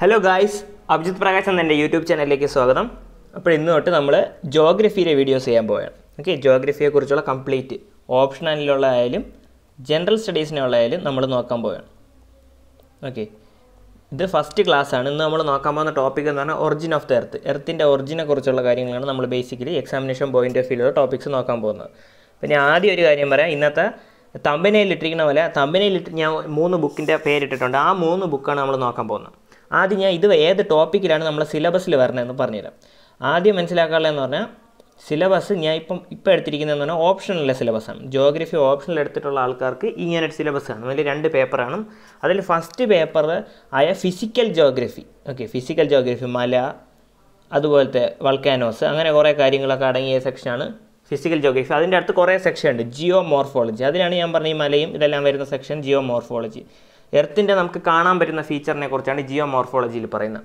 hello guys Abhijit Prakash എന്ന എൻ്റെ YouTube ചാനലിലേക്ക് സ്വാഗതം അപ്പോൾ ഇന്ന് തൊട്ട് നമ്മൾ ജോഗ്രഫിയിലെ വീഡിയോസ് ചെയ്യാൻ പോവുകയാണ് ഓക്കെ ജോഗ്രഫിയെക്കുറിച്ചുള്ള കംപ്ലീറ്റ് ഓപ്ഷണലിലുള്ള ആയാലും ജനറൽ സ്റ്റഡീസിനുള്ളതായാലും നമ്മൾ നോക്കാൻ പോവുകയാണ് ഓക്കെ ഇത് ഫസ്റ്റ് ക്ലാസ് ആണ് ഇന്ന് നമ്മൾ നോക്കാൻ പോകുന്ന ടോപ്പിക് എന്ന് പറഞ്ഞാൽ ഒറിജിൻ ഓഫ് ദ എർത്ത് എർത്തിൻ്റെ ഒറിജിനെ കുറിച്ചുള്ള കാര്യങ്ങളാണ് നമ്മൾ ബേസിക്കലി എക്സാമിനേഷൻ പോയിൻ്റ് ഓഫ് വ്യൂലുള്ള ടോപ്പിക്സ് നോക്കാൻ പോകുന്നത് പിന്നെ ആദ്യം ഒരു കാര്യം പറയാം ഇന്നത്തെ തമ്പനയിൽ ഇട്ടിരിക്കുന്ന പോലെ തമ്പനയിൽ ഇട്ട് ഞാൻ മൂന്ന് ബുക്കിൻ്റെ പേരിട്ടിട്ടുണ്ട് ആ മൂന്ന് ബുക്കാണ് നമ്മൾ നോക്കാൻ പോകുന്നത് ആദ്യം ഞാൻ ഇത് ഏത് ടോപ്പിക്കിലാണ് നമ്മളെ സിലബസിൽ വരണതെന്ന് പറഞ്ഞുതരാം ആദ്യം മനസ്സിലാക്കാനുള്ളതെന്ന് പറഞ്ഞാൽ സിലബസ് ഞാൻ ഇപ്പം ഇപ്പം എടുത്തിരിക്കുന്നതെന്ന് പറഞ്ഞാൽ ഓപ്ഷനിലെ സിലബസാണ് ജോഗ്രഫി ഓപ്ഷനിൽ എടുത്തിട്ടുള്ള ആൾക്കാർക്ക് ഇങ്ങനെ ഒരു സിലബസ് ആണ് അതിൽ രണ്ട് പേപ്പറാണ് അതിൽ ഫസ്റ്റ് പേപ്പർ ആയ physical geography okay physical geography മല അതുപോലത്തെ വൾക്കാനോസ് അങ്ങനെ കുറേ കാര്യങ്ങളൊക്കെ അടങ്ങിയ സെക്ഷനാണ് ഫിസിക്കൽ ജോഗ്രഫി അതിൻ്റെ അടുത്ത് കുറേ സെക്ഷൻ ഉണ്ട് ജിയോ മോർഫോളജി അതിനാണ് ഞാൻ പറഞ്ഞ ഈ മലയും ഇതെല്ലാം വരുന്ന സെക്ഷൻ ജിയോ മോർഫോളജി എർത്തിൻ്റെ നമുക്ക് കാണാൻ പറ്റുന്ന ഫീച്ചറിനെ കുറിച്ചാണ് ജിയോ മോർഫോളജിയിൽ പറയുന്നത്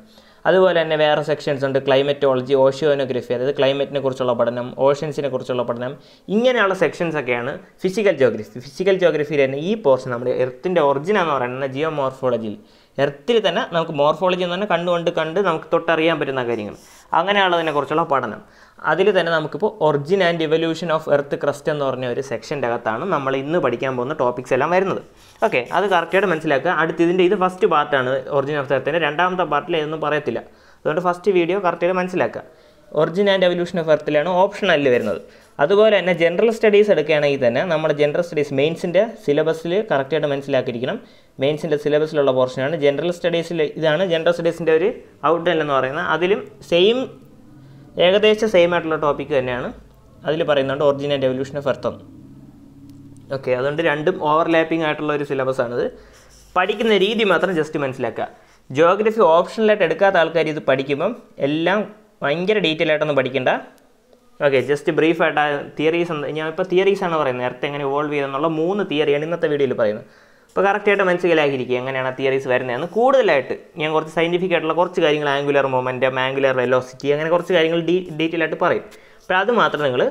അതുപോലെ തന്നെ വേറെ സെക്ഷൻസ് ഉണ്ട് ക്ലൈമറ്റോളജി ഓഷ്യോനോഗ്രഫി അതായത് ക്ലൈമറ്റിനെ കുറിച്ചുള്ള പഠനം ഓഷ്യൻസിനെ കുറിച്ചുള്ള പഠനം ഇങ്ങനെയുള്ള സെക്ഷൻസ് ഒക്കെയാണ് ഫിസിക്കൽ ജോഗ്രഫി ഫിസിക്കൽ ജോഗ്രഫിയിൽ തന്നെ ഈ പോർഷൻ നമ്മൾ എർത്തിൻ്റെ ഒറിജിൻ എന്ന് പറയുന്നത് ജിയോ മോർഫോളജിയിൽ എർത്തിൽ തന്നെ നമുക്ക് മോർഫോളജി എന്ന് പറഞ്ഞാൽ കണ്ടുകൊണ്ട് കണ്ട് നമുക്ക് തൊട്ടറിയാൻ പറ്റുന്ന കാര്യങ്ങൾ അങ്ങനെയുള്ളതിനെക്കുറിച്ചുള്ള പഠനം അതിൽ തന്നെ നമുക്കിപ്പോൾ origin and devolution of earth crust എന്ന് പറഞ്ഞ ഒരു സെക്ഷൻ്റെ അകത്താണ് നമ്മൾ ഇന്ന് പഠിക്കാൻ പോകുന്ന ടോപ്പിക്സ് എല്ലാം വരുന്നത് ഓക്കെ അത് കറക്റ്റായിട്ട് മനസ്സിലാക്കുക അടുത്ത ഇതിൻ്റെ ഇത് ഫസ്റ്റ് പാർട്ടാണ് ഒറിജിൻ ഓഫ് എർത്തിൻ്റെ രണ്ടാമത്തെ പാർട്ടിൽ ഇതൊന്നും പറയത്തില്ല അതുകൊണ്ട് ഫസ്റ്റ് വീഡിയോ കറക്റ്റായിട്ട് മനസ്സിലാക്കുക ഒറിജിൻ ആൻഡ് ഡെവല്യൂഷൻ ഓഫ് എർത്തിലാണ് ഓപ്ഷണലിൽ വരുന്നത് അതുപോലെ തന്നെ ജനറൽ സ്റ്റഡീസ് എടുക്കുകയാണെങ്കിൽ തന്നെ നമ്മുടെ ജനറൽ സ്റ്റഡീസ് മെയിൻസിൻ്റെ സിലബസിൽ കറക്റ്റായിട്ട് മനസ്സിലാക്കിയിരിക്കണം മെയിൻസിൻ്റെ സിലബസിലുള്ള പോർഷനാണ് ജനറൽ സ്റ്റഡീസിൽ ഇതാണ് ജനറൽ സ്റ്റഡീസിൻ്റെ ഒരു ഔട്ട്ലൈൻ എന്ന് പറയുന്നത് അതിലും സെയിം ഏകദേശം സെയിം ആയിട്ടുള്ള ടോപ്പിക്ക് തന്നെയാണ് അതിൽ പറയുന്നുണ്ട് ഒറിജിനൽ ആൻഡ് എവല്യൂഷൻ ഓഫ് എർത്തം ഓക്കെ അതുകൊണ്ട് രണ്ടും ഓവർലാപ്പിംഗ് ആയിട്ടുള്ള ഒരു സിലബസാണിത് പഠിക്കുന്ന രീതി മാത്രം ജസ്റ്റ് മനസ്സിലാക്കുക ജോഗ്രഫി ഓപ്ഷനിലായിട്ട് എടുക്കാത്ത ആൾക്കാർ ഇത് പഠിക്കുമ്പം എല്ലാം ഭയങ്കര ഡീറ്റെയിൽ ആയിട്ടൊന്നും പഠിക്കേണ്ട ഓക്കെ ജസ്റ്റ് ബ്രീഫായിട്ട് ആ തിയറീസ് ഞാൻ ഇപ്പോൾ തിയറീസ് ആണ് പറയുന്നത് നേരത്തെ എങ്ങനെ ഇവോൾവ് ചെയ്തെന്നുള്ള മൂന്ന് തിയറിയാണ് ഇന്നത്തെ വീഡിയോയിൽ പറയുന്നത് അപ്പോൾ കറക്റ്റായിട്ട് മനസ്സിലാക്കിയിരിക്കുക എങ്ങനെയാണ് തിയറീസ് വരുന്നതെന്ന് കൂടുതലായിട്ട് ഞാൻ കുറച്ച് സയൻറ്റിഫിക് ആയിട്ടുള്ള കുറച്ച് കാര്യങ്ങൾ ആംഗുലർ മൊമെൻറ്റം ആംഗുലർ വെലോസിറ്റി അങ്ങനെ കുറച്ച് കാര്യങ്ങൾ ഡീ ഡീറ്റെയിൽ ആയിട്ട് പറയും അപ്പോൾ അത് മാത്രം നിങ്ങൾ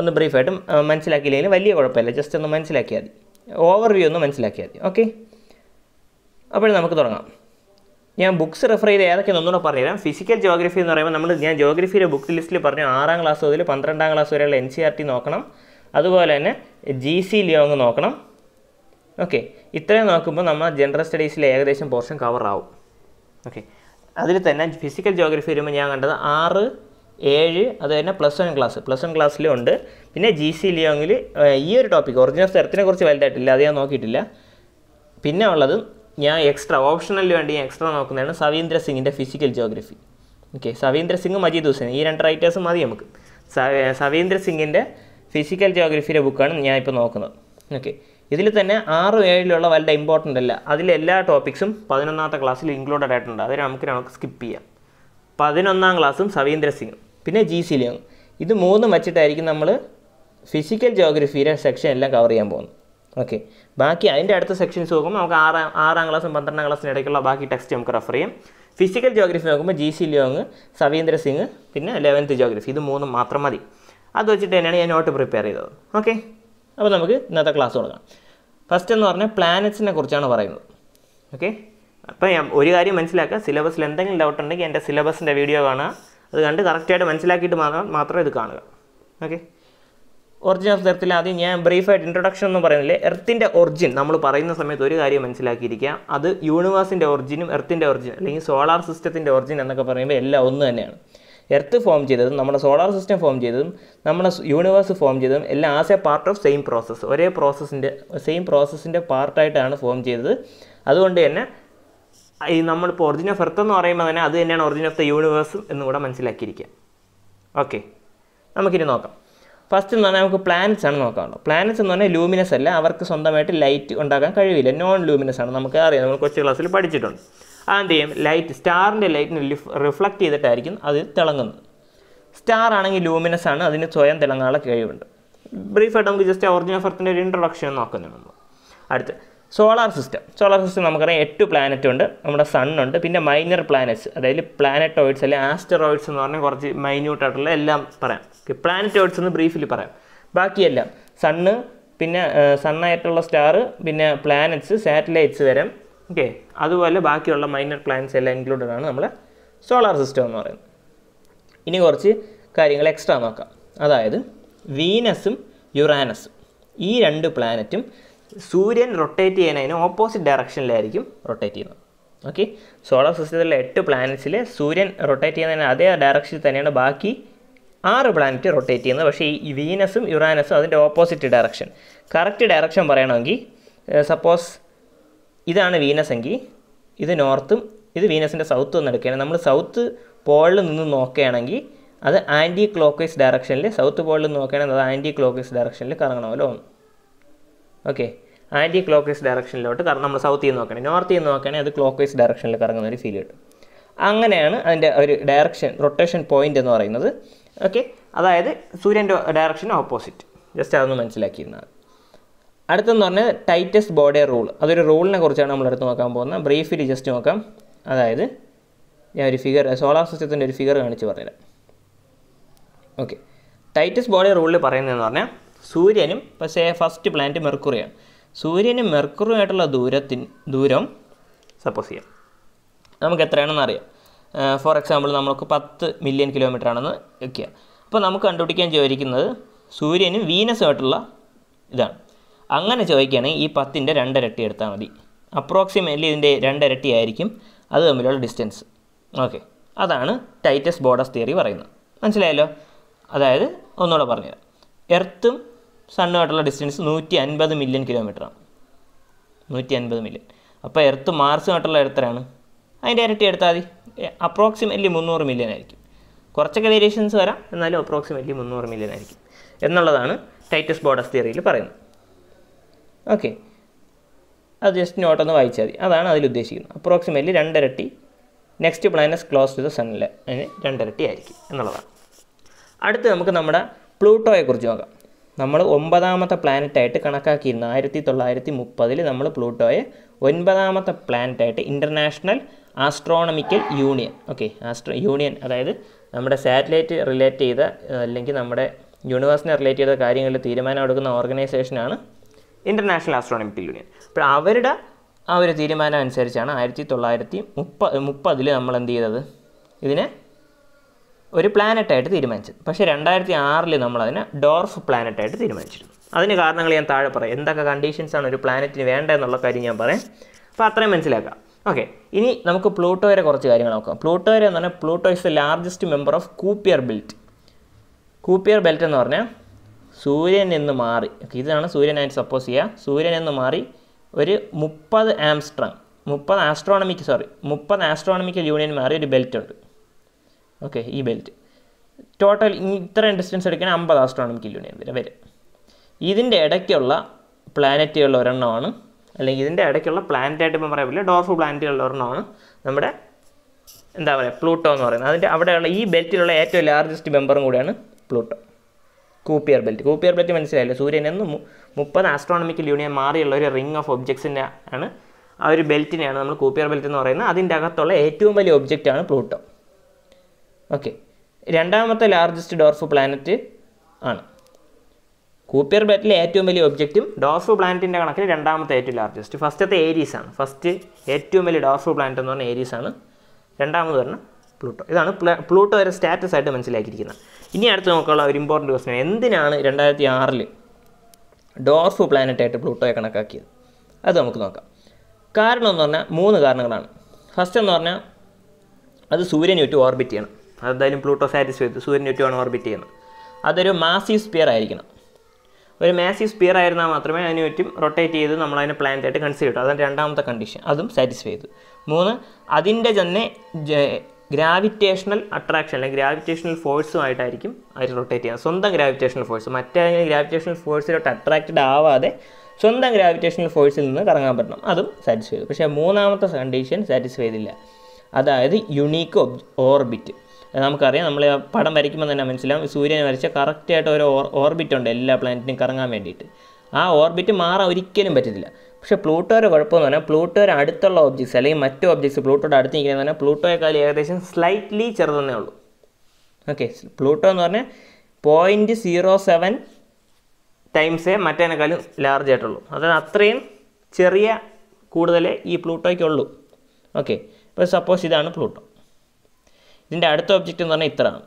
ഒന്ന് ബ്രീഫായിട്ടും മനസ്സിലാക്കിയില്ലെങ്കിൽ വലിയ കുഴപ്പമില്ല ജസ്റ്റ് ഒന്ന് മനസ്സിലാക്കിയാൽ മതി ഓവർ വ്യൂ ഒന്ന് മനസ്സിലാക്കിയാൽ മതി ഓക്കെ അപ്പോൾ നമുക്ക് തുടങ്ങാം ഞാൻ ബുക്സ് റെഫർ ചെയ്ത് ഏതൊക്കെയെന്ന് ഒന്നുകൂടെ പറഞ്ഞുതരാം ഫിസിക്കൽ ജോഗ്രഫി എന്ന് പറയുമ്പോൾ നമ്മൾ ഞാൻ ജോഗ്രഫിയുടെ ബുക്ക് ലിസ്റ്റിൽ പറഞ്ഞു ആറാം ക്ലാസ് മുതൽ പന്ത്രണ്ടാം ക്ലാസ് വരെയുള്ള എൻ സി ആർ ടി നോക്കണം അതുപോലെ തന്നെ ജി സി ലിയോങ് നോക്കണം ഓക്കെ ഇത്രയും നോക്കുമ്പോൾ നമ്മൾ ജനറൽ സ്റ്റഡീസിൽ ഏകദേശം പോർഷൻ കവറാവും ഓക്കെ അതിൽ തന്നെ ഫിസിക്കൽ ജോഗ്രഫി വരുമ്പോൾ ഞാൻ കണ്ടത് ആറ് ഏഴ് അത് തന്നെ plus one class plus one ക്ലാസ്സിലും ഉണ്ട് പിന്നെ ജി സി ലിയോങ്ങിൽ ഈ ഒരു ടോപ്പിക് ഒറിജിനൽ സ്ഥലത്തിനെ കുറിച്ച് വലുതായിട്ടില്ല അത് ഞാൻ നോക്കിയിട്ടില്ല പിന്നെ ഉള്ളത് ഞാൻ എക്സ്ട്രാ ഓപ്ഷണലിന് വേണ്ടി ഞാൻ എക്സ്ട്രാ നോക്കുന്നതാണ് സവീന്ദ്ര സിംഗിൻ്റെ physical geography okay Savindra Singh Majid Husain ഈ രണ്ട് റൈറ്റേഴ്സ് മതി നമുക്ക് സവീന്ദ്ര സിംഗിൻ്റെ ഫിസിക്കൽ ജോഗ്രഫിയുടെ ബുക്കാണ് ഞാൻ ഇപ്പോൾ നോക്കുന്നത് ഓക്കെ ഇതിൽ തന്നെ ആറും ഏഴിലുള്ള വളരെ ഇമ്പോർട്ടൻ്റ് അല്ല അതിലെ എല്ലാ ടോപ്പിക്സും പതിനൊന്നാമത്തെ ക്ലാസ്സിൽ ഇൻക്ലൂഡഡ് ആയിട്ടുണ്ട് അതിന് നമുക്ക് നമുക്ക് സ്കിപ്പ് ചെയ്യാം പതിനൊന്നാം ക്ലാസ്സും സവീന്ദ്ര സിംഗും പിന്നെ ജി സി ലിയോങ് ഇത് മൂന്നും വച്ചിട്ടായിരിക്കും നമ്മൾ ഫിസിക്കൽ ജോഗ്രഫിയുടെ സെക്ഷൻ എല്ലാം കവർ ചെയ്യാൻ പോകുന്നത് ഓക്കെ ബാക്കി അതിൻ്റെ അടുത്ത സെക്ഷൻസ് നോക്കുമ്പോൾ നമുക്ക് ആറാം ആറാം ക്ലാസ്സും പന്ത്രണ്ടാം ക്ലാസ്സിന് ഇടയ്ക്കുള്ള ബാക്കി ടെക്സ്റ്റ് നമുക്ക് റെഫർ ചെയ്യാം ഫിസിക്കൽ ജോഗ്രഫി നോക്കുമ്പോൾ G C Leong Savindra Singh പിന്നെ ലെവൻത്ത് ജോഗ്രഫി ഇത് മൂന്നും മാത്രം മതി അത് വെച്ചിട്ട് തന്നെയാണ് ഞാൻ നോട്ട് പ്രിപ്പയർ ചെയ്തത് ഓക്കെ അപ്പോൾ നമുക്ക് ഇന്നത്തെ ക്ലാസ് തുടങ്ങാം ഫസ്റ്റ് എന്ന് പറഞ്ഞാൽ പ്ലാനറ്റ്സിനെ കുറിച്ചാണ് പറയുന്നത് ഓക്കെ അപ്പോൾ ഞാൻ ഒരു കാര്യം മനസ്സിലാക്കുക സിലബസിൽ എന്തെങ്കിലും ഡൗട്ട് ഉണ്ടെങ്കിൽ എൻ്റെ സിലബസിൻ്റെ വീഡിയോ കാണുക അത് കണ്ട് കറക്റ്റായിട്ട് മനസ്സിലാക്കിയിട്ട് മാത്രം മാത്രം ഇത് കാണുക ഓക്കെ ഒറിജിൻ ഓഫ് എർത്തിൽ ആദ്യം ഞാൻ ബ്രീഫായിട്ട് ഇൻട്രൊഡക്ഷൻ എന്ന് പറയുന്നില്ലേ എർത്തിൻ്റെ ഒറിജിൻ നമ്മൾ പറയുന്ന സമയത്ത് ഒരു കാര്യം മനസ്സിലാക്കിയിരിക്കുക അത് യൂണിവേഴ്സിൻ്റെ ഒറിജിനും എർത്തിൻ്റെ ഒറിജിൻ അല്ലെങ്കിൽ സോളാർ സിസ്റ്റത്തിൻ്റെ ഒറിജിൻ എന്നൊക്കെ പറയുമ്പോൾ എല്ലാം ഒന്ന് തന്നെയാണ് എർത്ത് ഫോം ചെയ്തതും നമ്മുടെ സോളാർ സിസ്റ്റം ഫോം ചെയ്തതും നമ്മുടെ യൂണിവേഴ്സ് ഫോം ചെയ്തതും എല്ലാം as a part of same process ഒരേ പ്രോസസ്സിൻ്റെ സെയിം പ്രോസസ്സിൻ്റെ പാർട്ടായിട്ടാണ് ഫോം ചെയ്തത് അതുകൊണ്ട് തന്നെ ഈ നമ്മളിപ്പോൾ ഒറിജിൻ ഓഫ് എർത്ത് എന്ന് പറയുമ്പോൾ തന്നെ അത് തന്നെയാണ് ഒറിജിൻ ഓഫ് ദ യൂണിവേഴ്സും എന്നുകൂടെ മനസ്സിലാക്കിയിരിക്കുക ഓക്കെ നമുക്കിനി നോക്കാം ഫസ്റ്റ് എന്ന് പറഞ്ഞാൽ നമുക്ക് പ്ലാനറ്റ്സ് ആണ് നോക്കാനുള്ളത് പ്ലാനറ്റ്സ് എന്ന് പറഞ്ഞാൽ ലൂമിനസ് അല്ല അവർക്ക് സ്വന്തമായിട്ട് ലൈറ്റ് ഉണ്ടാക്കാൻ കഴിയില്ല നോൺ ലൂമിനസ് ആണ് നമുക്ക് അറിയാം നമ്മൾ കൊച്ചു ക്ലാസ്സിൽ പഠിച്ചിട്ടുണ്ട് അത് ചെയ്യും ലൈറ്റ് സ്റ്റാറിൻ്റെ ലൈറ്റിനെ റിഫ്ലക്റ്റ് ചെയ്തിട്ടായിരിക്കും അത് തിളങ്ങുന്നത് സ്റ്റാർ ആണെങ്കിൽ ലൂമിനസ് ആണ് അതിന് സ്വയം തിളങ്ങാനുള്ള കഴിവുണ്ട് ബ്രീഫായിട്ട് നമുക്ക് ജസ്റ്റ് ഒറിജിനൽ ഫർത്തിൻ്റെ ഒരു ഇൻട്രൊഡക്ഷൻ നോക്കുന്നുണ്ട് നമ്മൾ അടുത്ത് സോളാർ സിസ്റ്റം സോളാർ സിസ്റ്റം നമുക്കറിയാം എട്ട് പ്ലാനറ്റ് ഉണ്ട് നമ്മുടെ സണ്ണുണ്ട് പിന്നെ മൈനർ പ്ലാനറ്റ്സ് അതായത് പ്ലാനറ്റോയിഡ്സ് അല്ലെങ്കിൽ ആസ്റ്ററോയിഡ്സ് എന്ന് പറഞ്ഞാൽ കുറച്ച് മൈന്യൂട്ടായിട്ടുള്ള എല്ലാം പറയാം പ്ലാനറ്റോയിഡ്സ് എന്ന് ബ്രീഫിൽ പറയാം ബാക്കിയെല്ലാം സണ്ണ് പിന്നെ സണ്ണായിട്ടുള്ള സ്റ്റാർ പിന്നെ പ്ലാനറ്റ്സ് സാറ്റലൈറ്റ്സ് വരെ ഓക്കെ അതുപോലെ ബാക്കിയുള്ള മൈനർ പ്ലാനറ്റ്സ് എല്ലാം ഇൻക്ലൂഡഡ് ആണ് നമ്മൾ സോളാർ സിസ്റ്റം എന്ന് പറയുന്നത് ഇനി കുറച്ച് കാര്യങ്ങൾ എക്സ്ട്രാ നോക്കാം അതായത് വീനസും യുറാനസും ഈ രണ്ട് പ്ലാനറ്റും സൂര്യൻ റൊട്ടേറ്റ് ചെയ്യുന്നതിന് ഓപ്പോസിറ്റ് ഡയറക്ഷനിലായിരിക്കും റൊട്ടേറ്റ് ചെയ്യുന്നത് ഓക്കെ സോളാർ സിസ്റ്റത്തിലെ എട്ട് പ്ലാനറ്റ്സിൽ സൂര്യൻ റൊട്ടേറ്റ് ചെയ്യുന്നതിന് അതേ ഡയറക്ഷനിൽ തന്നെയാണ് ബാക്കി ആറ് പ്ലാനറ്റ് റൊട്ടേറ്റ് ചെയ്യുന്നത് പക്ഷേ ഈ വീനസും യുറാനസും അതിൻ്റെ ഓപ്പോസിറ്റ് ഡയറക്ഷൻ കറക്റ്റ് ഡയറക്ഷൻ പറയണമെങ്കിൽ സപ്പോസ് ഇതാണ് വീനസ് എങ്കിൽ ഇത് നോർത്തും ഇത് വീനസിൻ്റെ സൗത്തും ഒന്ന് എടുക്കുകയാണ് നമ്മൾ സൗത്ത് പോളിൽ നിന്ന് നോക്കുകയാണെങ്കിൽ അത് ആൻറ്റി ക്ലോക്ക് വൈസ് ഡയറക്ഷനിൽ സൗത്ത് പോളിൽ നിന്ന് നോക്കുകയാണെങ്കിൽ അത് ആൻറ്റി ക്ലോക്ക് വൈസ് ഡയറക്ഷനിൽ കറങ്ങണമല്ലോ ഓക്കെ ആൻറ്റി ക്ലോക്ക് വൈസ് ഡയറക്ഷനിലോട്ട് കാരണം നമ്മൾ സൗത്തിൽ നിന്ന് നോക്കണേ നോർത്തിൽ നിന്ന് നോക്കുകയാണെങ്കിൽ അത് ക്ലോക്ക് വൈസ് ഡയറക്ഷനിൽ കറങ്ങുന്ന ഒരു ഫീൽ കിട്ടും അങ്ങനെയാണ് അതിൻ്റെ ഒരു ഡയറക്ഷൻ റൊട്ടേഷൻ പോയിൻ്റ് എന്ന് പറയുന്നത് ഓക്കെ അതായത് സൂര്യൻ്റെ ഡയറക്ഷൻ ഓപ്പോസിറ്റ് ജസ്റ്റ് അതൊന്ന് മനസ്സിലാക്കിയിരുന്നത് അടുത്തെന്ന് പറഞ്ഞാൽ ടൈറ്റസ്റ്റ് ബോഡി റൂൾ അതൊരു റൂളിനെ കുറിച്ചാണ് നമ്മളെടുത്ത് നോക്കാൻ പോകുന്നത് ബ്രീഫിലി ജസ്റ്റ് നോക്കാം അതായത് ഞാൻ ഒരു ഫിഗർ സോളാർ സിസ്റ്റത്തിൻ്റെ ഒരു ഫിഗർ കാണിച്ച് പറഞ്ഞുതരാം ഓക്കെ ടൈറ്റസ് ബോഡി റൂളിൽ പറയുന്നതെന്ന് പറഞ്ഞാൽ സൂര്യനും പക്ഷേ ഫസ്റ്റ് പ്ലാനറ്റ് മെർക്കുറിയാണ് സൂര്യനും മെർക്കുറിയുമായിട്ടുള്ള ദൂരത്തിന് ദൂരം സപ്പോസ് ചെയ്യാം നമുക്ക് എത്രയാണെന്ന് അറിയാം ഫോർ എക്സാമ്പിൾ നമുക്ക് പത്ത് മില്യൺ കിലോമീറ്റർ ആണെന്ന് വയ്ക്കുക അപ്പോൾ നമുക്ക് കണ്ടുപിടിക്കാൻ ചോദിക്കുന്നത് സൂര്യനും വീനസുമായിട്ടുള്ള ഇതാണ് അങ്ങനെ ചോദിക്കുകയാണെങ്കിൽ ഈ പത്തിൻ്റെ രണ്ടിരട്ടി എടുത്താൽ മതി അപ്രോക്സിമേറ്റ്ലി ഇതിൻ്റെ രണ്ടിരട്ടി ആയിരിക്കും അത് തമ്മിലുള്ള ഡിസ്റ്റൻസ് ഓക്കെ അതാണ് ടൈറ്റസ് ബോർഡസ് തിയറി പറയുന്നത് മനസ്സിലായല്ലോ അതായത് ഒന്നുകൂടെ പറഞ്ഞുതരാം എർത്തും സണ്ണുമായിട്ടുള്ള ഡിസ്റ്റൻസ് നൂറ്റി അൻപത് മില്യൺ കിലോമീറ്ററാണ് നൂറ്റി അൻപത് മില്യൺ അപ്പോൾ എർത്ത് മാർസുമായിട്ടുള്ള എടുത്തരാണ് അതിൻ്റെ ഇരട്ടി എടുത്താൽ മതി അപ്രോക്സിമേറ്റ്ലി മുന്നൂറ് മില്യൺ ആയിരിക്കും കുറച്ചൊക്കെ വേരിയേഷൻസ് വരാം എന്നാലും അപ്രോക്സിമേറ്റ്ലി മുന്നൂറ് മില്യൺ ആയിരിക്കും എന്നുള്ളതാണ് ടൈറ്റസ് ബോഡസ് തിയറിയിൽ പറയുന്നത് ഓക്കെ അത് ജസ്റ്റ് നോട്ടൊന്ന് വായിച്ചാൽ മതി അതാണ് അതിൽ ഉദ്ദേശിക്കുന്നത് അപ്രോക്സിമേറ്റ്ലി രണ്ടിരട്ടി next planets close to the സണ്ണിൽ അതിന് രണ്ടിരട്ടി ആയിരിക്കും എന്നുള്ളതാണ് അടുത്ത് നമുക്ക് നമ്മുടെ പ്ലൂട്ടോയെക്കുറിച്ച് നോക്കാം നമ്മൾ ഒമ്പതാമത്തെ പ്ലാനറ്റായിട്ട് കണക്കാക്കിയിരുന്നു ആയിരത്തി തൊള്ളായിരത്തി മുപ്പതിൽ നമ്മൾ പ്ലൂട്ടോയെ ഒൻപതാമത്തെ പ്ലാനറ്റായിട്ട് international astronomical union okay astro union അതായത് നമ്മുടെ സാറ്റലൈറ്റ് റിലേറ്റ് ചെയ്ത അല്ലെങ്കിൽ നമ്മുടെ യൂണിവേഴ്സിനെ റിലേറ്റ് ചെയ്ത കാര്യങ്ങളിൽ തീരുമാനം എടുക്കുന്ന ഓർഗനൈസേഷനാണ് ഇൻ്റർനാഷണൽ ആസ്ട്രോണമിക്കൽ യൂണിയൻ അപ്പോൾ അവരുടെ ആ ഒരു തീരുമാനം അനുസരിച്ചാണ് ആയിരത്തി തൊള്ളായിരത്തി മുപ്പ മുപ്പതിൽ നമ്മൾ എന്ത് ചെയ്തത് ഇതിനെ ഒരു പ്ലാനറ്റായിട്ട് തീരുമാനിച്ചത് പക്ഷേ രണ്ടായിരത്തി ആറിൽ നമ്മളതിനെ ഡോർഫ് പ്ലാനറ്റായിട്ട് തീരുമാനിച്ചിരുന്നു അതിന് കാരണങ്ങൾ ഞാൻ താഴെ പറയാം എന്തൊക്കെ കണ്ടീഷൻസാണ് ഒരു പ്ലാനറ്റിന് വേണ്ടതെന്നുള്ള കാര്യം ഞാൻ പറയാം അപ്പോൾ അത്രയും മനസ്സിലാക്കാം ഓക്കെ ഇനി നമുക്ക് പ്ലൂട്ടോയുടെ കുറച്ച് കാര്യങ്ങൾ നോക്കാം പ്ലൂട്ടോയെ എന്ന് പറഞ്ഞാൽ Pluto is the largest member of Kuiper belt Kuiper belt എന്ന് പറഞ്ഞാൽ സൂര്യൻ എന്ന് മാറി ഇതാണ് സൂര്യനായിട്ട് സപ്പോസ് ചെയ്യുക സൂര്യൻ എന്ന് മാറി ഒരു മുപ്പത് ആംസ്ട്രങ് മുപ്പത് ആസ്ട്രോണമിക്ക് സോറി മുപ്പത് ആസ്ട്രോണമിക്കൽ യൂണിയൻ മാറി ഒരു ബെൽറ്റ് ഉണ്ട് ഓക്കെ ഈ ബെൽറ്റ് ടോട്ടൽ ഇത്രയും ഡിസ്റ്റൻസ് എടുക്കാൻ അമ്പത് ആസ്ട്രോണമിക്കൽ യൂണിയൻ വരെ വരും ഇതിൻ്റെ ഇടയ്ക്കുള്ള പ്ലാനറ്റുകളുടെ ഒരെണ്ണമാണ് അല്ലെങ്കിൽ ഇതിൻ്റെ ഇടയ്ക്കുള്ള പ്ലാനറ്റായിട്ട് ഇപ്പം പറയാൻ പറ്റില്ല ഡോർഫ് പ്ലാനറ്റുകളുടെ ഒരെണ്ണമാണ് നമ്മുടെ എന്താ പറയുക പ്ലൂട്ടോ എന്ന് പറയുന്നത് അതിൻ്റെ അവിടെയുള്ള ഈ ബെൽറ്റിലുള്ള ഏറ്റവും ലാർജസ്റ്റ് മെമ്പറും കൂടിയാണ് Pluto Kuiper belt Kuiper belt മനസ്സിലായില്ല സൂര്യൻ എന്ന് മുപ്പത് ആസ്ട്രോണമിക്കൽ യൂണിയൻ മാറിയുള്ള ഒരു റിംഗ് ഓഫ് ഒബ്ജക്ട്സിൻ്റെ ആണ് ആ ഒരു ബെൽറ്റിനെയാണ് നമ്മൾ കൂപ്പിയർ ബെൽറ്റ് എന്ന് പറയുന്നത് അതിൻ്റെ അകത്തുള്ള ഏറ്റവും വലിയ ഒബ്ജക്റ്റാണ് പ്ലൂട്ടോ ഓക്കെ രണ്ടാമത്തെ ലാർജസ്റ്റ് ഡോർഫ് പ്ലാനറ്റ് ആണ് കൂപ്പിയർ ബെറ്റിലെ ഏറ്റവും വലിയ ഒബ്ജക്റ്റും ഡോർഫ് പ്ലാനറ്റിൻ്റെ കണക്കിൽ രണ്ടാമത്തെ ഏറ്റവും ലാർജസ്റ്റ് ഫസ്റ്റത്തെ ഏരീസ് ആണ് ഫസ്റ്റ് ഏറ്റവും വലിയ ഡോർഫ് പ്ലാനറ്റ് എന്ന് പറഞ്ഞാൽ ഏരീസ് ആണ് രണ്ടാമത് പറഞ്ഞ പ്ലൂട്ടോ ഇതാണ് പ്ലൂട്ടോ ഒരു സ്റ്റാറ്റസ് ആയിട്ട് മനസ്സിലാക്കിയിരിക്കുന്നത് ഇനി അടുത്ത് നോക്കാനുള്ള ഒരു ഇമ്പോർട്ടൻ്റ് ക്വസ്റ്റൻ എന്തിനാണ് രണ്ടായിരത്തി ആറിൽ ഡോർഫ് പ്ലാനറ്റായിട്ട് പ്ലൂട്ടോയെ കണക്കാക്കിയത് അത് നമുക്ക് നോക്കാം കാരണം എന്ന് പറഞ്ഞാൽ മൂന്ന് കാരണങ്ങളാണ് ഫസ്റ്റ് എന്ന് പറഞ്ഞാൽ അത് സൂര്യനെ ചുറ്റും ഓർബിറ്റ് ചെയ്യണം അതെന്തായാലും പ്ലൂട്ടോ സാറ്റിസ്ഫൈ ചെയ്തു സൂര്യന് ചുറ്റുമാണ് ഓർബിറ്റ് ചെയ്യുന്നത് അതൊരു മാസീവ് സ്പിയർ ആയിരിക്കണം ഒരു മാസീവ് സ്പിയർ ആയിരുന്നാൽ മാത്രമേ അതിന് ചുറ്റും റൊട്ടേറ്റ് ചെയ്ത് നമ്മൾ അതിനെ പ്ലാന്റ് ആയിട്ട് കൺസിഡർ ചെയ്തു അതാണ് രണ്ടാമത്തെ കണ്ടീഷൻ അതും സാറ്റിസ്ഫൈ ചെയ്തു മൂന്ന് അതിൻ്റെ തന്നെ ഗ്രാവിറ്റേഷണൽ അട്രാക്ഷൻ അല്ലെങ്കിൽ ഗ്രാവിറ്റേഷണൽ ഫോഴ്സുമായിട്ടായിരിക്കും അവർ റൊട്ടേറ്റ് ചെയ്യുന്നത് സ്വന്തം ഗ്രാവിറ്റേഷണൽ ഫോഴ്സ് മറ്റേ ഗ്രാവിറ്റേഷണൽ ഫോഴ്സിലോട്ട് അട്രാക്റ്റഡ് ആവാതെ സ്വന്തം ഗ്രാവിറ്റേഷണൽ ഫോഴ്സിൽ നിന്ന് കറങ്ങാൻ പറ്റണം അതും സാറ്റിസ്ഫൈ ചെയ്തു പക്ഷേ മൂന്നാമത്തെ കണ്ടീഷൻ സാറ്റിസ്ഫൈ ചെയ്തില്ല അതായത് യുണീക്ക് ഓർബിറ്റ് നമുക്കറിയാം നമ്മൾ പടം വരയ്ക്കുമ്പോൾ തന്നെ മനസ്സിലാവും സൂര്യനെ വരച്ച കറക്റ്റായിട്ട് ഒരു ഓർബിറ്റ് ഉണ്ട് എല്ലാ പ്ലാനറ്റിനും കറങ്ങാൻ വേണ്ടിയിട്ട് ആ ഓർബിറ്റ് മാറാൻ ഒരിക്കലും പറ്റത്തില്ല പക്ഷേ പ്ലൂട്ടോയുടെ കുഴപ്പമെന്ന് പറഞ്ഞാൽ പ്ലൂട്ടോയുടെ അടുത്തുള്ള ഒബ്ജക്ട്സ് അല്ലെങ്കിൽ മറ്റ് ഒബ്ജക്ട്സ് പ്ലൂട്ടോയുടെ അടുത്ത് നിൽക്കുന്നത് പറഞ്ഞാൽ പ്ലൂട്ടോയെക്കാൾ ഏകദേശം സ്ലൈറ്റ്ലി ചെറുതെന്നേ ഉള്ളൂ ഓക്കെ പ്ലൂട്ടോ എന്ന് പറഞ്ഞാൽ പോയിൻറ്റ് സീറോ സെവൻ ടൈംസേ മറ്റേനേക്കാളും ലാർജ് ആയിട്ടുള്ളൂ അതായത് അത്രയും ചെറിയ കൂടുതലേ ഈ പ്ലൂട്ടോയ്ക്കുള്ളൂ ഓക്കെ ഇപ്പോൾ സപ്പോസ് ഇതാണ് പ്ലൂട്ടോ ഇതിൻ്റെ അടുത്ത ഒബ്ജക്റ്റ് എന്ന് പറഞ്ഞാൽ ഇത്രയാണ്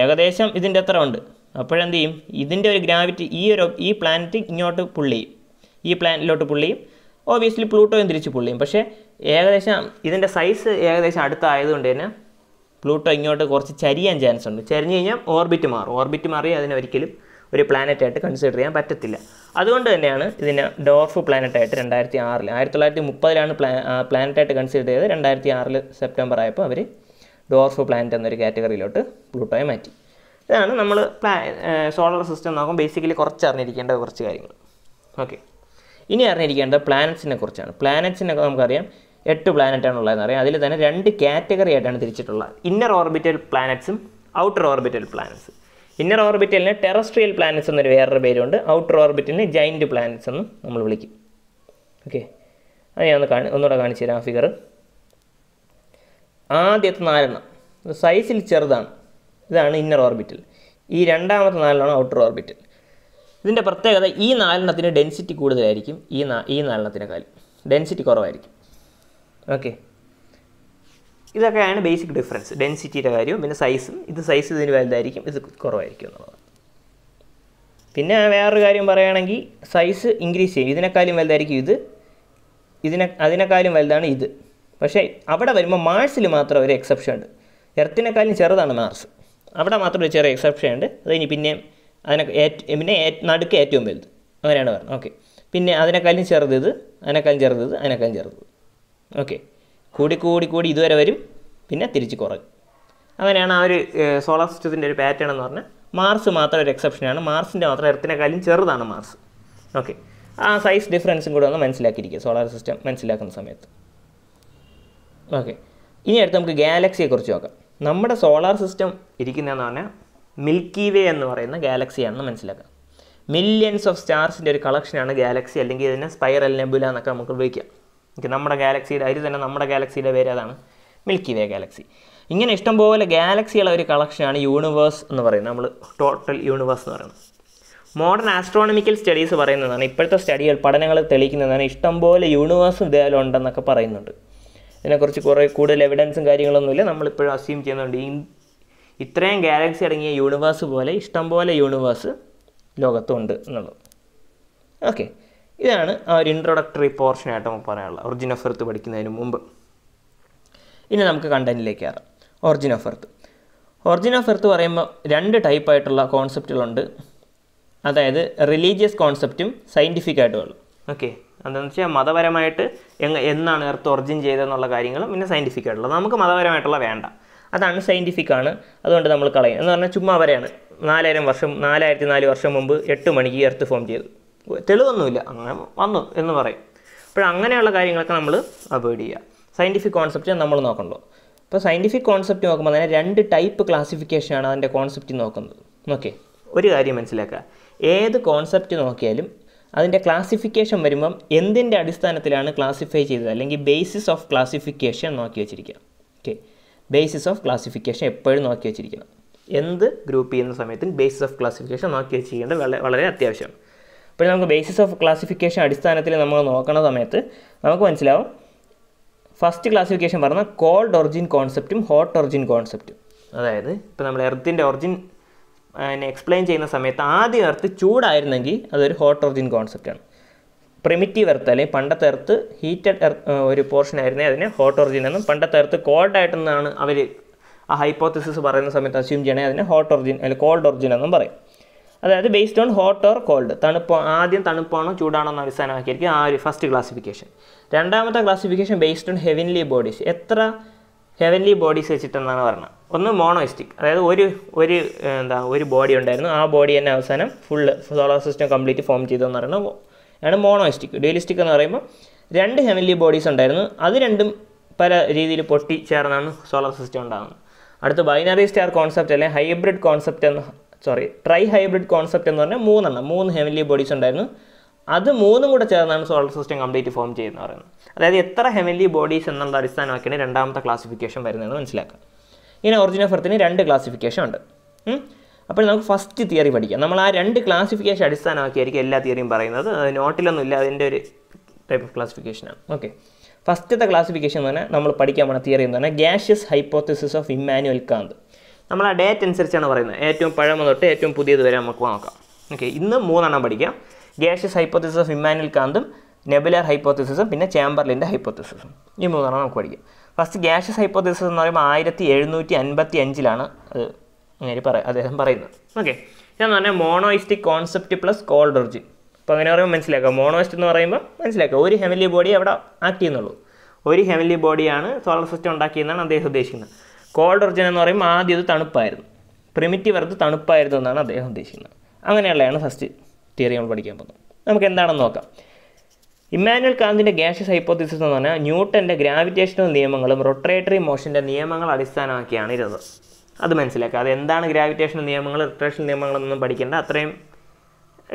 ഏകദേശം ഇതിൻ്റെ എത്ര ഉണ്ട് അപ്പോഴെന്ത് ചെയ്യും ഇതിൻ്റെ ഒരു ഗ്രാവിറ്റി ഈ ഒരു ഈ പ്ലാനറ്റ് ഇങ്ങോട്ട് പുള്ളി ചെയ്യും ഈ പ്ലാനറ്റിലോട്ട് പുള്ളി ചെയ്യും ഓബിയസ്ലി പ്ലൂട്ടോയും തിരിച്ച് പുള്ളി ചെയ്യും പക്ഷേ ഏകദേശം ഇതിൻ്റെ സൈസ് ഏകദേശം അടുത്തായതുകൊണ്ട് തന്നെ പ്ലൂട്ടോ ഇങ്ങോട്ട് കുറച്ച് ചരിയാൻ ചാൻസ് ഉണ്ട് ചരിഞ്ഞു കഴിഞ്ഞാൽ ഓർബിറ്റ് മാറും ഓർബിറ്റ് മാറി അതിനെ ഒരിക്കലും ഒരു പ്ലാനറ്റായിട്ട് കൺസിഡർ ചെയ്യാൻ പറ്റത്തില്ല അതുകൊണ്ട് തന്നെയാണ് ഇതിനെ ഡോർഫ് പ്ലാനറ്റായിട്ട് രണ്ടായിരത്തി ആറിൽ ആയിരത്തി തൊള്ളായിരത്തി മുപ്പതിലാണ് പ്ലാ പ്ലാനറ്റായിട്ട് കൺസിഡർ ചെയ്തത് രണ്ടായിരത്തി ആറിൽ സെപ്റ്റംബർ ആയപ്പോൾ അവർ ഡോർഫ് പ്ലാനറ്റ് എന്നൊരു കാറ്റഗറിയിലോട്ട് പ്ലൂട്ടോയെ മാറ്റി ഇതാണ് നമ്മൾ പ്ലാ സോളാർ സിസ്റ്റം നോക്കും ബേസിക്കലി കുറച്ച് അറിഞ്ഞിരിക്കേണ്ട കുറച്ച് കാര്യങ്ങൾ ഓക്കെ ഇനി അറിഞ്ഞിരിക്കേണ്ടത് പ്ലാനറ്റ്സിനെ കുറിച്ചാണ് പ്ലാനറ്റ്സിനൊക്കെ നമുക്കറിയാം എട്ട് പ്ലാനറ്റാണ് ഉള്ളതെന്ന് അറിയാം അതിൽ തന്നെ രണ്ട് കാറ്റഗറി ആയിട്ടാണ് തിരിച്ചിട്ടുള്ളത് ഇന്നർ ഓർബിറ്റൽ പ്ലാനറ്റ്സും ഔട്ടർ ഓർബിറ്റൽ പ്ലാനറ്റ്സ് ഇന്നർ ഓർബിറ്റലിന് ടെറസ്ട്രിയൽ പ്ലാനറ്റ്സ് എന്നൊരു വേറൊരു പേരുണ്ട് ഔട്ടർ ഓർബിറ്റലിന് ജൈൻറ്റ് പ്ലാനറ്റ്സ് എന്നും നമ്മൾ വിളിക്കും ഓക്കെ അത് ഞാൻ ഒന്ന് കാണി ഒന്നുകൂടെ കാണിച്ചു തരാം ആ ഫിഗർ ആദ്യത്തെ നാലെണ്ണം സൈസിൽ ചെറുതാണ് ഇതാണ് ഇന്നർ ഓർബിറ്റൽ ഈ രണ്ടാമത്തെ നാലെണ്ണമാണ് ഔട്ടർ ഓർബിറ്റൽ ഇതിൻ്റെ പ്രത്യേകത ഈ നാലെണ്ണത്തിന് ഡെൻസിറ്റി കൂടുതലായിരിക്കും ഈ നാ ഈ നാലെണ്ണത്തിനേക്കാളും ഡെൻസിറ്റി കുറവായിരിക്കും ഓക്കെ ഇതൊക്കെയാണ് ബേസിക് ഡിഫറൻസ് ഡെൻസിറ്റിയുടെ കാര്യവും പിന്നെ സൈസും ഇത് സൈസ് ഇതിന് വലുതായിരിക്കും ഇത് കുറവായിരിക്കും എന്നുള്ളത് പിന്നെ വേറൊരു കാര്യം പറയുകയാണെങ്കിൽ സൈസ് ഇൻക്രീസ് ചെയ്യും ഇതിനേക്കാളും വലുതായിരിക്കും ഇത് ഇതിനെ അതിനേക്കാളും വലുതാണ് ഇത് പക്ഷേ അവിടെ വരുമ്പോൾ മാഴ്സിൽ മാത്രം ഒരു എക്സെപ്ഷൻ ഉണ്ട് എർത്തിനെക്കാളും ചെറുതാണ് മാർസ് അവിടെ മാത്രം ഒരു ചെറിയ എക്സെപ്ഷൻ ഉണ്ട് അത് പിന്നെ പിന്നെയും അതിനെ പിന്നെ നടുക്ക് ഏറ്റവും വലുത് അങ്ങനെയാണ് പറഞ്ഞത് ഓക്കെ പിന്നെ അതിനേക്കാളും ചെറുത് ഇത് അതിനേക്കാളും ചെറുത് ഇത് അതിനേക്കാളും ചെറുത് ഓക്കെ കൂടി കൂടി കൂടി ഇതുവരെ വരും പിന്നെ തിരിച്ച് കുറയും അങ്ങനെയാണ് ആ ഒരു സോളാർ സിസ്റ്റത്തിൻ്റെ ഒരു പാറ്റേൺ എന്ന് പറഞ്ഞാൽ മാർസ് മാത്രം ഒരു എക്സെപ്ഷനാണ് മാർസിൻ്റെ മാത്രം എർത്തിനെക്കാളും ചെറുതാണ് മാർസ് ഓക്കെ ആ സൈസ് ഡിഫറൻസും കൂടെ ഒന്ന് മനസ്സിലാക്കിയിരിക്കുക സോളാർ സിസ്റ്റം മനസ്സിലാക്കുന്ന സമയത്ത് ഓക്കെ ഇനി അടുത്ത് നമുക്ക് കുറിച്ച് നോക്കാം നമ്മുടെ സോളാർ സിസ്റ്റം ഇരിക്കുന്നതെന്ന് പറഞ്ഞാൽ മിൽക്കി വേ എന്ന് പറയുന്ന ഗാലക്സിയാണെന്ന് മനസ്സിലാക്കാം മില്യൺസ് ഓഫ് സ്റ്റാർസിൻ്റെ ഒരു കളക്ഷനാണ് ഗാലക്സി അല്ലെങ്കിൽ ഇതിനെ സ്പൈറൽ നെബുല എന്നൊക്കെ നമുക്ക് ഉപയോഗിക്കാം ഓക്കെ നമ്മുടെ ഗാലക്സിയുടെ അതിൽ തന്നെ നമ്മുടെ ഗാലക്സിയുടെ പേര് അതാണ് മിൽക്കി വേ ഗാലക്സി ഇങ്ങനെ ഇഷ്ടംപോലെ ഗാലക്സിയുള്ള ഒരു കളക്ഷനാണ് യൂണിവേഴ്സ് എന്ന് പറയുന്നത് നമ്മൾ ടോട്ടൽ യൂണിവേഴ്സ് എന്ന് പറയുന്നത് മോഡേൺ ആസ്ട്രോണമിക്കൽ സ്റ്റഡീസ് പറയുന്നതാണ് ഇപ്പോഴത്തെ സ്റ്റഡികൾ പഠനങ്ങൾ തെളിയിക്കുന്നതാണ് ഇഷ്ടംപോലെ യൂണിവേഴ്സും ഇതേപോലെ ഉണ്ടെന്നൊക്കെ പറയുന്നുണ്ട് ഇതിനെക്കുറിച്ച് കുറേ കൂടുതൽ എവിഡൻസും കാര്യങ്ങളൊന്നുമില്ല നമ്മളിപ്പോഴും അസ്യൂം ചെയ്യുന്നുണ്ട് ഈ ഇത്രയും ഗാലക്സി അടങ്ങിയ യൂണിവേഴ്സ് പോലെ ഇഷ്ടംപോലെ യൂണിവേഴ്സ് ലോകത്തുണ്ട് എന്നുള്ളത് ഓക്കെ ഇതാണ് ആ ഒരു ഇൻട്രൊഡക്ടറി പോർഷനായിട്ട് നമുക്ക് പറയാനുള്ളത് ഒറിജിൻ ഓഫ് എർത്ത് പഠിക്കുന്നതിന് മുമ്പ് ഇനി നമുക്ക് കണ്ടൻറ്റിലേക്ക് കയറാം origin of earth origin of earth പറയുമ്പോൾ രണ്ട് ടൈപ്പായിട്ടുള്ള കോൺസെപ്റ്റുകളുണ്ട് അതായത് റിലീജിയസ് കോൺസെപ്റ്റും സയൻറ്റിഫിക് ആയിട്ടുമുള്ള ഓക്കെ എന്താണെന്ന് വെച്ചാൽ മതപരമായിട്ട് എന്നാണ് എർത്ത് ഒറിജിൻ ചെയ്തതെന്നുള്ള കാര്യങ്ങളും പിന്നെ സയൻറ്റിഫിക് ആയിട്ടുള്ളത് നമുക്ക് മതപരമായിട്ടുള്ള വേണ്ട അതാണ് സയൻറ്റിഫിക് ആണ് അതുകൊണ്ട് നമ്മൾ കളയും എന്ന് പറഞ്ഞാൽ ചുമ്മാ വരെയാണ് നാലായിരം വർഷം നാലായിരത്തി നാല് വർഷം മുമ്പ് എട്ട് മണിക്ക് എർത്ത് ഫോം ചെയ്തു തെളിവൊന്നുമില്ല അങ്ങനെ വന്നു എന്ന് പറയും അപ്പോൾ അങ്ങനെയുള്ള കാര്യങ്ങളൊക്കെ നമ്മൾ അവോയ്ഡ് ചെയ്യുക സയൻറ്റിഫിക് കോൺസെപ്റ്റ് നമ്മൾ നോക്കണ്ടോ ഇപ്പോൾ സയൻറ്റിഫിക് കോൺസെപ്റ്റ് നോക്കുമ്പോൾ തന്നെ രണ്ട് ടൈപ്പ് ക്ലാസിഫിക്കേഷനാണ് അതിൻ്റെ കോൺസെപ്റ്റ് നോക്കുന്നത് ഓക്കെ ഒരു കാര്യം മനസ്സിലാക്കുക ഏത് കോൺസെപ്റ്റ് നോക്കിയാലും അതിൻ്റെ ക്ലാസിഫിക്കേഷൻ വരുമ്പം എന്തിൻ്റെ അടിസ്ഥാനത്തിലാണ് ക്ലാസിഫൈ ചെയ്തത് അല്ലെങ്കിൽ ബേസിസ് ഓഫ് ക്ലാസിഫിക്കേഷൻ നോക്കി വെച്ചിരിക്കുക ഓക്കെ ബേസിസ് ഓഫ് ക്ലാസിഫിക്കേഷൻ എപ്പോഴും നോക്കി വെച്ചിരിക്കണം എന്ത് ഗ്രൂപ്പ് ചെയ്യുന്ന സമയത്തും ബേസിസ് ഓഫ് ക്ലാസിഫിക്കേഷൻ നോക്കി വെച്ചിരിക്കേണ്ടത് വളരെ അത്യാവശ്യമാണ് അപ്പോൾ നമുക്ക് ബേസിസ് ഓഫ് ക്ലാസിഫിക്കേഷൻ അടിസ്ഥാനത്തിൽ നമ്മൾ നോക്കുന്ന സമയത്ത് നമുക്ക് മനസ്സിലാവും ഫസ്റ്റ് ക്ലാസിഫിക്കേഷൻ പറഞ്ഞാൽ കോൾഡ് ഒറിജിൻ കോൺസെപ്റ്റും ഹോട്ട് ഒറിജിൻ കോൺസെപ്റ്റും അതായത് ഇപ്പോൾ നമ്മൾ എർത്തിൻ്റെ ഒറിജിൻ എക്സ്പ്ലെയിൻ ചെയ്യുന്ന സമയത്ത് ആദ്യ എർത്ത് ചൂടായിരുന്നെങ്കിൽ അതൊരു ഹോട്ട് ഓർജിൻ കോൺസെപ്റ്റാണ് പ്രിമിറ്റീവ് എർത്ത് അല്ലെങ്കിൽ പണ്ടത്തെ എർത്ത് ഹീറ്റഡ് എർത്ത് ഒരു പോർഷൻ ആയിരുന്നേ അതിനെ ഹോട്ട് ഓർജിൻ എന്നും പണ്ടത്തെ എർത്ത് കോൾഡ് ആയിട്ടെന്നാണ് അവർ ആ ഹൈപ്പോത്തിസിസ് പറയുന്ന സമയത്ത് അസ്യൂം ചെയ്യണേ അതിനെ ഹോട്ട് ഓർജിൻ അല്ലെങ്കിൽ കോൾഡ് ഓർജിൻ എന്നും പറയും അതായത് based on hot or cold തണുപ്പ് ആദ്യം തണുപ്പാണോ ചൂടാണോ എന്ന് അടിസ്ഥാനമാക്കിയിരിക്കും ആ ഒരു ഫസ്റ്റ് ക്ലാസിഫിക്കേഷൻ രണ്ടാമത്തെ classification based on heavenly bodies എത്ര ഹെവൻലി ബോഡീസ് വെച്ചിട്ടെന്നാണ് പറഞ്ഞത് ഒന്ന് മോണോയിസ്റ്റിക് അതായത് ഒരു ഒരു എന്താ ഒരു ബോഡി ഉണ്ടായിരുന്നു ആ ബോഡി തന്നെ അവസാനം full solar system complete form ചെയ്തതെന്ന് പറയുന്നത് ആണ് മോണോയിസ്റ്റിക് ഡ്യൂലിസ്റ്റിക് എന്ന് പറയുമ്പോൾ രണ്ട് ഹെവൻലി ബോഡീസ് ഉണ്ടായിരുന്നു അത് രണ്ടും പല രീതിയിൽ പൊട്ടി ചേർന്നാണ് സോളാർ സിസ്റ്റം ഉണ്ടാകുന്നത് അടുത്ത ബൈനറി സ്റ്റാർ കോൺസെപ്റ്റ് അല്ലെങ്കിൽ ഹൈബ്രിഡ് കോൺസെപ്റ്റ് എന്ന് സോറി ട്രൈ ഹൈബ്രിഡ് കോൺസെപ്റ്റ് എന്ന് പറഞ്ഞാൽ മൂന്നെണ്ണം മൂന്ന് ഹെവൻലി ബോഡീസ് ഉണ്ടായിരുന്നു അത് മൂന്നും കൂടെ ചേർന്നാണ് സോളർ സിസ്റ്റം കംപ്ലീറ്റ് ഫോം ചെയ്യുന്നത് പറയുന്നത് അതായത് എത്ര ഹെവൻലി ബോഡീസ് എന്നുള്ള അടിസ്ഥാനമാക്കിയാണ് രണ്ടാമത്തെ ക്ലാസിഫിക്കേഷൻ വരുന്നതെന്ന് മനസ്സിലാക്കുക ഇങ്ങനെ ഒറിജിനൽ ഓഫ് എർത്തിന് രണ്ട് ക്ലാസിഫിക്കേഷൻ ഉണ്ട് അപ്പോൾ നമുക്ക് ഫസ്റ്റ് തിയറി പഠിക്കാം നമ്മൾ ആ രണ്ട് ക്ലാസിഫിക്കേഷൻ അടിസ്ഥാനമാക്കിയായിരിക്കും എല്ലാ തിയറിയും പറയുന്നത് നോട്ടിലൊന്നുമില്ല അതിൻ്റെ ഒരു ടൈപ്പ് ഓഫ് ക്ലാസിഫിക്കേഷനാണ് ഓക്കെ ഫസ്റ്റത്തെ ക്ലാസിഫിക്കേഷൻ എന്ന് പറഞ്ഞാൽ നമ്മൾ പഠിക്കാൻ പോണ തിയറി എന്ന് പറഞ്ഞാൽ gaseous hypothesis of Immanuel Kant നമ്മൾ ആ ഡേറ്റ് അനുസരിച്ചാണ് പറയുന്നത് ഏറ്റവും പഴമ തൊട്ട് ഏറ്റവും പുതിയത് വരെ നമുക്ക് നോക്കാം ഓക്കെ ഇന്ന് മൂന്നെണ്ണം പഠിക്കാം ഗ്യാഷ്യസ് ഓഫ് ഇമ്മാനുൽ കാന്തും നെബുലർ ഹൈപ്പോത്തിസിസും പിന്നെ ചാമ്പർലിൻ്റെ ഹൈപ്പോത്തിസിസും ഈ മൂന്നെണ്ണം നമുക്ക് പഠിക്കാം ഫസ്റ്റ് ഗ്യാഷ്യസ് ഹൈപ്പോത്തിസിസ് എന്ന് പറയുമ്പോൾ ആയിരത്തി എഴുന്നൂറ്റി അൻപത്തി അഞ്ചിലാണ് അത് അങ്ങനെ പറയാം അദ്ദേഹം പറയുന്നത് ഓക്കെ ഇതെന്ന് പറഞ്ഞാൽ monistic concept plus cold origin അപ്പോൾ അങ്ങനെ പറയുമ്പോൾ മനസ്സിലാക്കുക മോണോയിസ്റ്റ് എന്ന് പറയുമ്പോൾ മനസ്സിലാക്കുക ഒരു ഹെമിലി ബോഡി അവിടെ ആക്ട് ചെയ്യുന്നുള്ളൂ ഒരു ഹെമിലി ബോഡിയാണ് സോളർ സിസ്റ്റം ഉണ്ടാക്കിയെന്നാണ് അദ്ദേഹം ഉദ്ദേശിക്കുന്നത് കോൾഡ് ഒർജിൻ എന്ന് പറയുമ്പോൾ ആദ്യം ഇത് തണുപ്പായിരുന്നു പ്രിമിറ്റീവ് എർത്ത് തണുപ്പായിരുന്നു എന്നാണ് അദ്ദേഹം ഉദ്ദേശിക്കുന്നത് അങ്ങനെയുള്ളതാണ് ഫസ്റ്റ് തിയറി നമ്മൾ പഠിക്കാൻ പോകുന്നു നമുക്ക് എന്താണെന്ന് നോക്കാം ഇമ്മാനുവൽ കാന്തിൻ്റെ ഗ്യാഷ്യസ് ഹൈപ്പോത്തിസിസ് എന്ന് പറഞ്ഞാൽ ന്യൂട്ടൻ്റെ ഗ്രാവിറ്റേഷണൽ നിയമങ്ങളും റൊട്ടേറ്ററി മോഷൻ്റെ നിയമങ്ങൾ അടിസ്ഥാനമാക്കിയാണ് ഇരുന്നത് അത് മനസ്സിലാക്കുക അത് എന്താണ് ഗ്രാവിറ്റേഷണൽ നിയമങ്ങൾ റൊട്ടറേഷണൽ നിയമങ്ങളൊന്നും പഠിക്കേണ്ട അത്രയും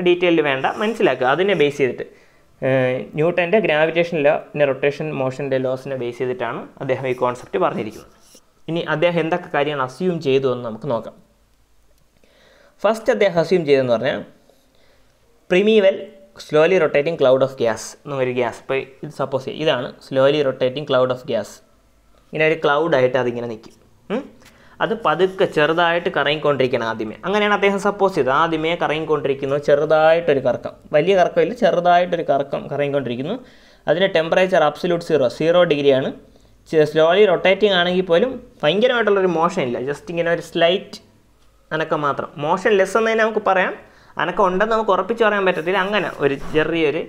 ഡീറ്റെയിൽ വേണ്ട മനസ്സിലാക്കുക അതിനെ ബേസ് ചെയ്തിട്ട് ന്യൂട്ടൻ്റെ ഗ്രാവിറ്റേഷൻ ലോ പിന്നെ റൊട്ടേഷൻ മോഷൻ്റെ ലോസിനെ ബേസ് ചെയ്തിട്ടാണ് അദ്ദേഹം ഈ കോൺസെപ്റ്റ് പറഞ്ഞിരിക്കുന്നത് ഇനി അദ്ദേഹം എന്തൊക്കെ കാര്യങ്ങൾ അസ്യൂം ചെയ്തു എന്ന് നമുക്ക് നോക്കാം ഫസ്റ്റ് അദ്ദേഹം അസ്യൂം ചെയ്തെന്ന് പറഞ്ഞാൽ primeval slowly rotating cloud of gas എന്ന് ഒരു ഗ്യാസ് ഇപ്പോൾ ഇത് സപ്പോസ് ചെയ്യുക ഇതാണ് slowly rotating cloud of gas ഇങ്ങനെ ഒരു ക്ലൗഡായിട്ട് അതിങ്ങനെ നിൽക്കും അത് പതുക്കെ ചെറുതായിട്ട് കറങ്ങിക്കൊണ്ടിരിക്കണം ആദ്യമേ അങ്ങനെയാണ് അദ്ദേഹം സപ്പോസ് ചെയ്തത് ആദ്യമേ കറങ്ങിക്കൊണ്ടിരിക്കുന്നു ചെറുതായിട്ടൊരു കറക്കം വലിയ കറക്കമില്ല ചെറുതായിട്ടൊരു കറക്കം കറങ്ങിക്കൊണ്ടിരിക്കുന്നു അതിൻ്റെ ടെമ്പറേച്ചർ അബ്സല്യൂട്ട് സീറോ സീറോ ഡിഗ്രിയാണ് സ്ലോലി റൊട്ടേറ്റിംഗ് ആണെങ്കിൽ പോലും ഭയങ്കരമായിട്ടുള്ളൊരു മോഷൻ ഇല്ല ജസ്റ്റ് ഇങ്ങനെ ഒരു സ്ലൈറ്റ് അനക്കം മാത്രം മോഷൻ ലെസ് തന്നെ നമുക്ക് പറയാം അനക്കം ഉണ്ടെന്ന് നമുക്ക് ഉറപ്പിച്ച് പറയാൻ പറ്റത്തില്ല അങ്ങനെ ഒരു ചെറിയൊരു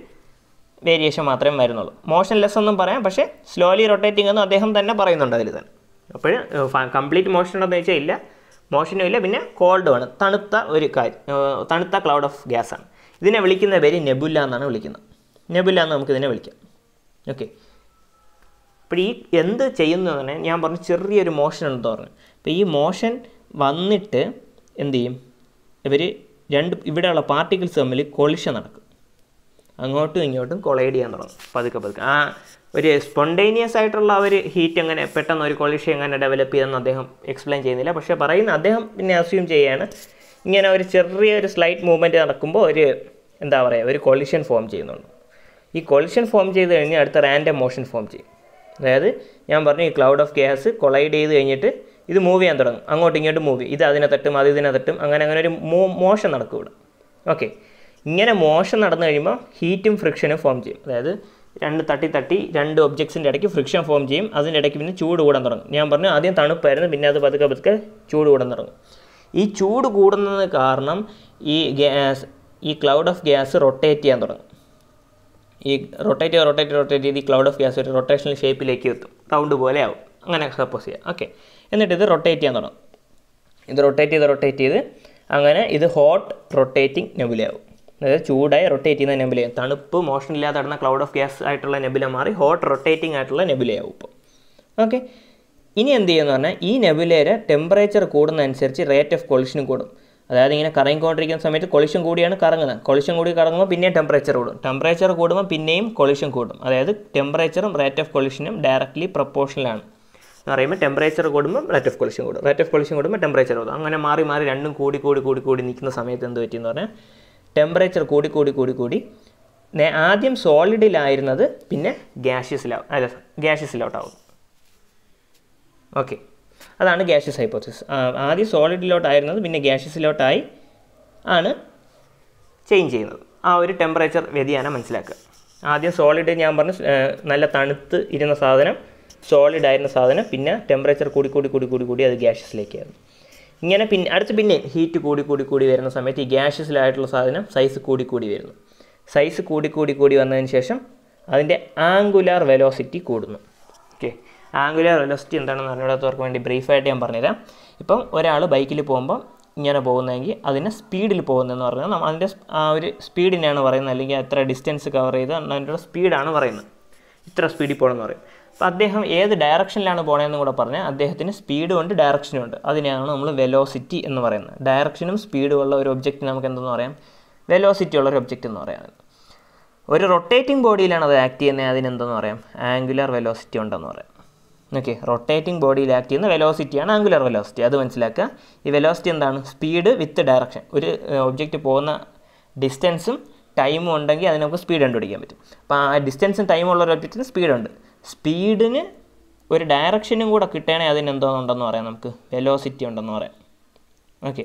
വേരിയേഷൻ മാത്രമേ വരുന്നുള്ളൂ മോഷൻ ലെസ് ഒന്നും പറയാം പക്ഷേ സ്ലോലി റൊട്ടേറ്റിംഗ് എന്നും അദ്ദേഹം തന്നെ പറയുന്നുണ്ട് അതിൽ തന്നെ അപ്പോൾ കംപ്ലീറ്റ് മോഷൻ ഉണ്ടെന്ന് വെച്ചാൽ ഇല്ല മോഷനും ഇല്ല പിന്നെ കോൾഡുമാണ് തണുത്ത ഒരു കാര്യം തണുത്ത ക്ലൗഡ് ഓഫ് ഗ്യാസാണ് ഇതിനെ വിളിക്കുന്ന പേര് നെബുല്ല എന്നാണ് വിളിക്കുന്നത് നെബുല്ല എന്ന് നമുക്ക് ഇതിനെ വിളിക്കാം ഓക്കെ അപ്പോൾ ഈ എന്ത് ചെയ്യുന്നു തന്നെ ഞാൻ പറഞ്ഞു ചെറിയൊരു മോഷൻ ഉണ്ടെന്ന് പറഞ്ഞു അപ്പോൾ ഈ മോഷൻ വന്നിട്ട് എന്ത് ചെയ്യും ഇവർ രണ്ട് ഇവിടെയുള്ള പാർട്ടിക്കിൾസ് തമ്മിൽ കൊളിഷൻ നടക്കും അങ്ങോട്ടും ഇങ്ങോട്ടും കൊളൈഡ് ചെയ്യാൻ തുടങ്ങും പതുക്കെ പതുക്കെ ആ ഒരു സ്പോണ്ടേനിയസ് ആയിട്ടുള്ള ഒരു ഹീറ്റ് എങ്ങനെ പെട്ടെന്ന് ഒരു കൊളിഷൻ എങ്ങനെ ഡെവലപ്പ് ചെയ്തെന്ന് അദ്ദേഹം എക്സ്പ്ലെയിൻ ചെയ്യുന്നില്ല പക്ഷേ പറയുന്ന അദ്ദേഹം പിന്നെ അസ്യൂം ചെയ്യുകയാണ് ഇങ്ങനെ ഒരു ചെറിയ ഒരു സ്ലൈറ്റ് മൂവ്മെൻറ്റ് നടക്കുമ്പോൾ ഒരു എന്താ പറയുക ഒരു കൊളിഷൻ ഫോം ചെയ്യുന്നുണ്ട് ഈ കൊളിഷൻ ഫോം ചെയ്ത് കഴിഞ്ഞാൽ അടുത്ത റാൻഡം മോഷൻ ഫോം ചെയ്യും അതായത് ഞാൻ പറഞ്ഞു ഈ ക്ലൗഡ് ഓഫ് ഗ്യാസ് കൊളൈഡ് ചെയ്ത് കഴിഞ്ഞിട്ട് ഇത് മൂവ് ചെയ്യാൻ തുടങ്ങും അങ്ങോട്ടും ഇങ്ങോട്ടും മൂവ് ഇത് അതിനെ തട്ടും അത് ഇതിനെ തട്ടും അങ്ങനെ അങ്ങനെ ഒരു മോ മോഷൻ നടക്കും ഇവിടെ ഓക്കെ ഇങ്ങനെ മോഷൻ നടന്നു കഴിയുമ്പോൾ ഹീറ്റും ഫ്രിക്ഷനും ഫോം ചെയ്യും അതായത് രണ്ട് തട്ടി തട്ടി രണ്ട് ഒബ്ജക്ട്സിൻ്റെ ഇടയ്ക്ക് ഫ്രിക്ഷൻ ഫോം ചെയ്യും അതിൻ്റെ ഇടയ്ക്ക് പിന്നെ ചൂട് കൂടാൻ തുടങ്ങും ഞാൻ പറഞ്ഞു ആദ്യം തണുപ്പായിരുന്നു പിന്നെ അത് പതുക്കെ പതുക്കെ ചൂട് കൂടാൻ തുടങ്ങും ഈ ചൂട് കൂടുന്നത് കാരണം ഈ ഗ്യാസ് ഈ ക്ലൗഡ് ഓഫ് ഗ്യാസ് റൊട്ടേറ്റ് ചെയ്യാൻ തുടങ്ങും ഈ റൊട്ടേറ്റ് റൊട്ടേറ്റ് റൊട്ടേറ്റ് ചെയ്ത് ഈ ക്ലൗഡ് ഓഫ് ഗ്യാസ് ഒരു റൊട്ടേഷണൽ ഷേപ്പിലേക്ക് എത്തും റൗണ്ട് പോലെ ആവും അങ്ങനെ സപ്പോസ് ചെയ്യാം ഓക്കെ എന്നിട്ട് ഇത് റൊട്ടേറ്റ് ചെയ്യാൻ തുടങ്ങും ഇത് റൊട്ടേറ്റ് ചെയ്ത് റൊട്ടേറ്റ് ചെയ്ത് അങ്ങനെ ഇത് ഹോട്ട് റൊട്ടേറ്റിംഗ് നെബുലയാവും അതായത് ചൂടായി റൊട്ടേറ്റ് ചെയ്യുന്ന നെബുലയാവും തണുപ്പ് മോഷൻ ഇല്ലാതെ നടന്ന ക്ലൗഡ് ഓഫ് ഗ്യാസ് ആയിട്ടുള്ള നെബുല മാറി ഹോട്ട് റൊട്ടേറ്റിംഗ് ആയിട്ടുള്ള നെബുലയാവും ഇപ്പോൾ ഓക്കെ ഇനി എന്ത് ചെയ്യുമെന്ന് പറഞ്ഞാൽ ഈ നെബുലയുടെ ടെമ്പറേച്ചർ കൂടുന്നതനുസരിച്ച് റേറ്റ് ഓഫ് കൊളിഷനും കൂടും അതായത് ഇങ്ങനെ കറങ്ങിക്കൊണ്ടിരിക്കുന്ന സമയത്ത് കൊളിഷൻ കൂടിയാണ് കറങ്ങുന്നത് കൊളിഷൻ കൂടി കറങ്ങുമ്പോൾ പിന്നെയും ടെമ്പറേച്ചർ കൂടും ടെമ്പറേച്ചർ കൂടുമ്പോൾ പിന്നെയും കൊളിഷൻ കൂടും അതായത് ടെമ്പറേച്ചറും റേറ്റ് ഓഫ് കൊളിഷനും ഡയറക്റ്റ്ലി പ്രപ്പോർഷനിലാണ് എന്ന് പറയുമ്പോൾ ടെമ്പറേച്ചർ കൂടുമ്പോൾ റേറ്റ് ഓഫ് കൊളിഷൻ കൂടും റേറ്റ് ഓഫ് കൊളിഷൻ കൂടുമ്പോൾ ടെമ്പറേച്ചർ കൂടും അങ്ങനെ മാറി മാറി രണ്ടും കൂടി കൂടി കൂടി കൂടി നിൽക്കുന്ന സമയത്ത് എന്ത് പറ്റിയെന്ന് പറഞ്ഞാൽ ടെമ്പറേച്ചർ കൂടി കൂടി കൂടി കൂടി ആദ്യം സോളിഡിലായിരുന്നത് പിന്നെ ഗ്യാഷ്യസിലാവും അല്ല ഗ്യാഷ്യസിലോട്ടാവും ഓക്കെ അതാണ് ഗ്യാഷ്യസ് ഹൈപ്പോസിസ് ആദ്യം സോളിഡിലോട്ടായിരുന്നത് പിന്നെ ഗ്യാഷ്യസിലോട്ടായി ആണ് ചേഞ്ച് ചെയ്യുന്നത് ആ ഒരു ടെമ്പറേച്ചർ വ്യതിയാനം മനസ്സിലാക്കുക ആദ്യം സോളിഡ് ഞാൻ പറഞ്ഞു നല്ല തണുത്ത് ഇരുന്ന സാധനം സോളിഡ് ആയിരുന്ന സാധനം പിന്നെ ടെമ്പറേച്ചർ കൂടി കൂടി കൂടി കൂടി കൂടി അത് ഗ്യാഷസിലേക്കായിരുന്നു ഇങ്ങനെ പിന്നെ അടുത്ത് പിന്നെ ഹീറ്റ് കൂടി കൂടി കൂടി വരുന്ന സമയത്ത് ഈ ഗ്യാഷസിലായിട്ടുള്ള സാധനം സൈസ് കൂടി കൂടി വരുന്നു സൈസ് കൂടി കൂടി കൂടി വന്നതിന് ശേഷം അതിൻ്റെ ആംഗുലാർ വെലോസിറ്റി കൂടുന്നു ഓക്കെ ആംഗുലാർ വെലോസിറ്റി എന്താണെന്ന് അറിഞ്ഞിടത്തവർക്ക് വേണ്ടി ബ്രീഫായിട്ട് ഞാൻ പറഞ്ഞുതരാം ഇപ്പം ഒരാൾ ബൈക്കിൽ പോകുമ്പോൾ ഇങ്ങനെ പോകുന്നതെങ്കിൽ അതിന് സ്പീഡിൽ പോകുന്നതെന്ന് പറഞ്ഞാൽ നമ്മൾ അതിൻ്റെ ആ ഒരു സ്പീഡിനെയാണ് പറയുന്നത് അല്ലെങ്കിൽ എത്ര ഡിസ്റ്റൻസ് കവർ ചെയ്ത് അതിൻ്റെ സ്പീഡാണ് പറയുന്നത് ഇത്ര സ്പീഡിൽ പോകണമെന്ന് പറയും അപ്പോൾ അദ്ദേഹം ഏത് ഡയറക്ഷനിലാണ് പോകണതെന്ന് കൂടെ പറഞ്ഞാൽ അദ്ദേഹത്തിന് സ്പീഡും ഉണ്ട് ഡയറക്ഷനും ഉണ്ട് അതിനെയാണ് നമ്മൾ വെലോസിറ്റി എന്ന് പറയുന്നത് ഡയറക്ഷനും സ്പീഡും ഉള്ള ഒരു ഒബ്ജക്റ്റ് നമുക്ക് എന്തെന്ന് പറയാം വെലോസിറ്റി ഉള്ള ഒരു ഒബ്ജക്റ്റ് എന്ന് പറയുന്നത് ഒരു റൊട്ടേറ്റിംഗ് ബോഡിയിലാണ് അത് ആക്ട് ചെയ്യുന്നത് അതിനെന്തെന്ന് പറയാം ആംഗുലർ വെലോസിറ്റി ഉണ്ടെന്ന് പറയാം ഓക്കെ റൊട്ടേറ്റിംഗ് ബോഡിയിൽ ആക്ട് ചെയ്യുന്ന വെലോസിറ്റിയാണ് ആംഗുലർ വെലോസിറ്റി അത് മനസ്സിലാക്കുക ഈ വെലോസിറ്റി എന്താണ് സ്പീഡ് വിത്ത് ഡയറക്ഷൻ ഒരു ഒബ്ജക്റ്റ് പോകുന്ന ഡിസ്റ്റൻസും ടൈമും ഉണ്ടെങ്കിൽ അതിന് നമുക്ക് സ്പീഡ് കണ്ടുപിടിക്കാൻ പറ്റും അപ്പോൾ ആ ഡിസ്റ്റൻസും ടൈമും ഉള്ള ഒരു ഒബ്ജക്റ്റിന് സ്പീഡുണ്ട് സ്പീഡിന് ഒരു ഡയറക്ഷനും കൂടെ കിട്ടണേ ഉണ്ടെന്ന് പറയാം നമുക്ക് വെലോസിറ്റി ഉണ്ടെന്ന് പറയാം ഓക്കെ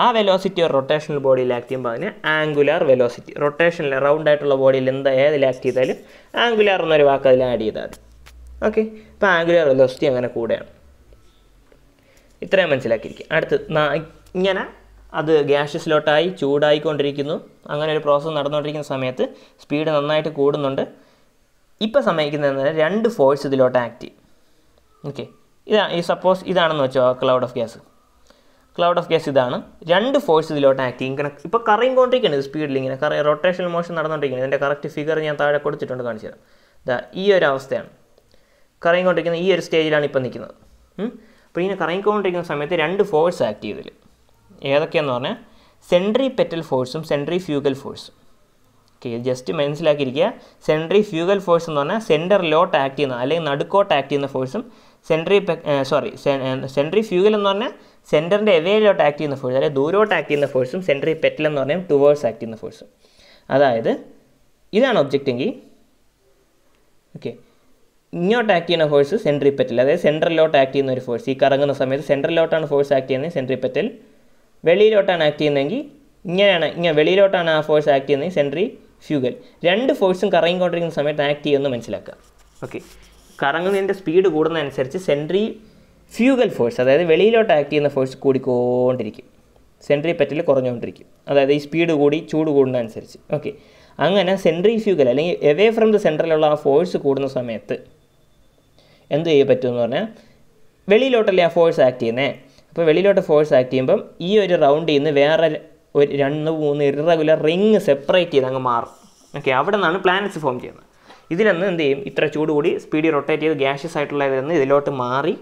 ആ വെലോസിറ്റി ഒരു റൊട്ടേഷണൽ ബോഡിയിൽ ആക്ട് ചെയ്യുമ്പോൾ അതിന് ആംഗുലാർ വെലോസിറ്റി റൊട്ടേഷനിൽ റൗണ്ട് ആയിട്ടുള്ള ബോഡിയിൽ എന്താ ഏതിൽ ആക്ട് ചെയ്താലും ആംഗുലാർ എന്നൊരു വാക്ക് അതിൽ ആഡ് ചെയ്താൽ മതി ഓക്കെ ഇപ്പോൾ ആംഗുലാർ വെലോസിറ്റി അങ്ങനെ കൂടെയാണ് ഇത്രയും മനസ്സിലാക്കിയിരിക്കും അടുത്ത് ഇങ്ങനെ അത് ഗ്യാഷസിലോട്ടായി ചൂടായിക്കൊണ്ടിരിക്കുന്നു അങ്ങനെ ഒരു പ്രോസസ്സ് നടന്നുകൊണ്ടിരിക്കുന്ന സമയത്ത് സ്പീഡ് നന്നായിട്ട് കൂടുന്നുണ്ട് ഇപ്പോൾ സമ്മതിക്കുന്നതെന്ന് പറഞ്ഞാൽ രണ്ട് ഫോഴ്സ് ഇതിലോട്ട് ആക്ട് ചെയ്യും ഓക്കെ ഇതാണ് ഈ സപ്പോസ് ഇതാണെന്ന് വെച്ചോ cloud of gas cloud of gas ഇതാണ് രണ്ട് ഫോഴ്സ് ഇതിലോട്ട് ആക്ട് ചെയ്യും ഇങ്ങനെ ഇപ്പോൾ കറിയും കൊണ്ടിരിക്കുന്നത് സ്പീഡിൽ ഇങ്ങനെ കറ റൊട്ടേഷണൽ മോഷൻ നടന്നുകൊണ്ടിരിക്കുന്നത് ഇതിൻ്റെ കറക്റ്റ് ഫിഗർ ഞാൻ താഴെ കൊടുത്തിട്ടുണ്ട് കാണിച്ചു ഇതാ ഈ ഒരു അവസ്ഥയാണ് കൊണ്ടിരിക്കുന്ന ഈ ഒരു സ്റ്റേജിലാണ് ഇപ്പോൾ നിൽക്കുന്നത് അപ്പോൾ ഇങ്ങനെ കറങ്ങിക്കൊണ്ടിരിക്കുന്ന സമയത്ത് രണ്ട് ഫോഴ്സ് ആക്ട് ചെയ്തതിൽ ഏതൊക്കെയാണെന്ന് പറഞ്ഞാൽ സെൻട്രി പെറ്റൽ ഫോഴ്സും സെൻട്രി ഫ്യൂഗൽ ഫോഴ്സും ഓക്കെ ജസ്റ്റ് മനസ്സിലാക്കിയിരിക്കുക സെൻട്രി ഫ്യൂഗൽ ഫോഴ്സ് എന്ന് പറഞ്ഞാൽ സെൻറ്ററിലോട്ട് ആക്ട് ചെയ്യുന്ന അല്ലെങ്കിൽ നടുക്കോട്ട് ആക്ട് ചെയ്യുന്ന ഫോഴ്സും സെൻട്രി സോറി സെൻട്രി ഫ്യൂഗൽ എന്ന് പറഞ്ഞാൽ സെൻറ്ററിൻ്റെ എവേലോട്ട് ആക്ട് ചെയ്യുന്ന ഫോഴ്സ് അല്ലെങ്കിൽ ദൂരോട്ട് ആക്ട് ചെയ്യുന്ന ഫോഴ്സും സെൻട്രി പെറ്റൽ എന്ന് പറഞ്ഞാൽ ടുവേഴ്സ് ആക്ട് ചെയ്യുന്ന ഫോഴ്സും അതായത് ഇതാണ് ഒബ്ജക്റ്റ് എങ്കിൽ ഓക്കെ ഇങ്ങോട്ട് ആക്ട് ചെയ്യുന്ന ഫോഴ്സ് സെൻട്രി പെറ്റൽ അതായത് സെൻട്രലിലോട്ട് ആക്ട് ചെയ്യുന്ന ഒരു ഫോഴ്സ് ഈ കറങ്ങുന്ന സമയത്ത് സെൻട്രലിലോട്ടാണ് ഫോഴ്സ് ആക്ട് ചെയ്യുന്നത് സെൻട്രി പെറ്റൽ വെളിയിലോട്ടാണ് ആക്ട് ചെയ്യുന്നതെങ്കിൽ ഇങ്ങനെയാണ് ഇങ്ങനെ വെളിയിലോട്ടാണ് ആ ഫോഴ്സ് ആക്ട് ചെയ്യുന്നത് സെൻട്രി ഫ്യൂഗൽ രണ്ട് ഫോഴ്സും കറങ്ങിക്കൊണ്ടിരിക്കുന്ന സമയത്ത് ആക്ട് ചെയ്യുമെന്ന് മനസ്സിലാക്കുക ഓക്കെ കറങ്ങുന്നതിൻ്റെ സ്പീഡ് കൂടുന്നതനുസരിച്ച് സെൻട്രി ഫ്യൂഗൽ ഫോഴ്സ് അതായത് വെളിയിലോട്ട് ആക്ട് ചെയ്യുന്ന ഫോഴ്സ് കൂടിക്കൊണ്ടിരിക്കും സെൻട്രി പെറ്റൽ കുറഞ്ഞുകൊണ്ടിരിക്കും അതായത് ഈ സ്പീഡ് കൂടി ചൂട് കൂടുന്നതനുസരിച്ച് ഓക്കെ അങ്ങനെ സെൻട്രി ഫ്യൂഗൽ അല്ലെങ്കിൽ എവേ ഫ്രം ദ സെൻട്രലുള്ള ആ ഫോഴ്സ് കൂടുന്ന സമയത്ത് എന്ത് ചെയ്യാൻ പറ്റുമെന്ന് പറഞ്ഞാൽ വെളിയിലോട്ടല്ലേ ആ ഫോഴ്സ് ആക്ട് ചെയ്യുന്നത് അപ്പോൾ വെളിയിലോട്ട് ഫോഴ്സ് ആക്ട് ചെയ്യുമ്പം ഈ ഒരു റൗണ്ടിൽ നിന്ന് വേറെ ഒരു രണ്ട് മൂന്ന് ഇറഗുലർ റിങ് സെപ്പറേറ്റ് ചെയ്ത് അങ്ങ് മാറും ഓക്കെ അവിടെ നിന്നാണ് പ്ലാനറ്റ്സ് ഫോം ചെയ്യുന്നത് ഇതിലൊന്ന് എന്ത് ചെയ്യും ഇത്ര ചൂട് കൂടി സ്പീഡിൽ റൊട്ടേറ്റ് ചെയ്ത് ഗ്യാഷസ് ആയിട്ടുള്ള ഇതിൽ ഇതിലോട്ട് മാറി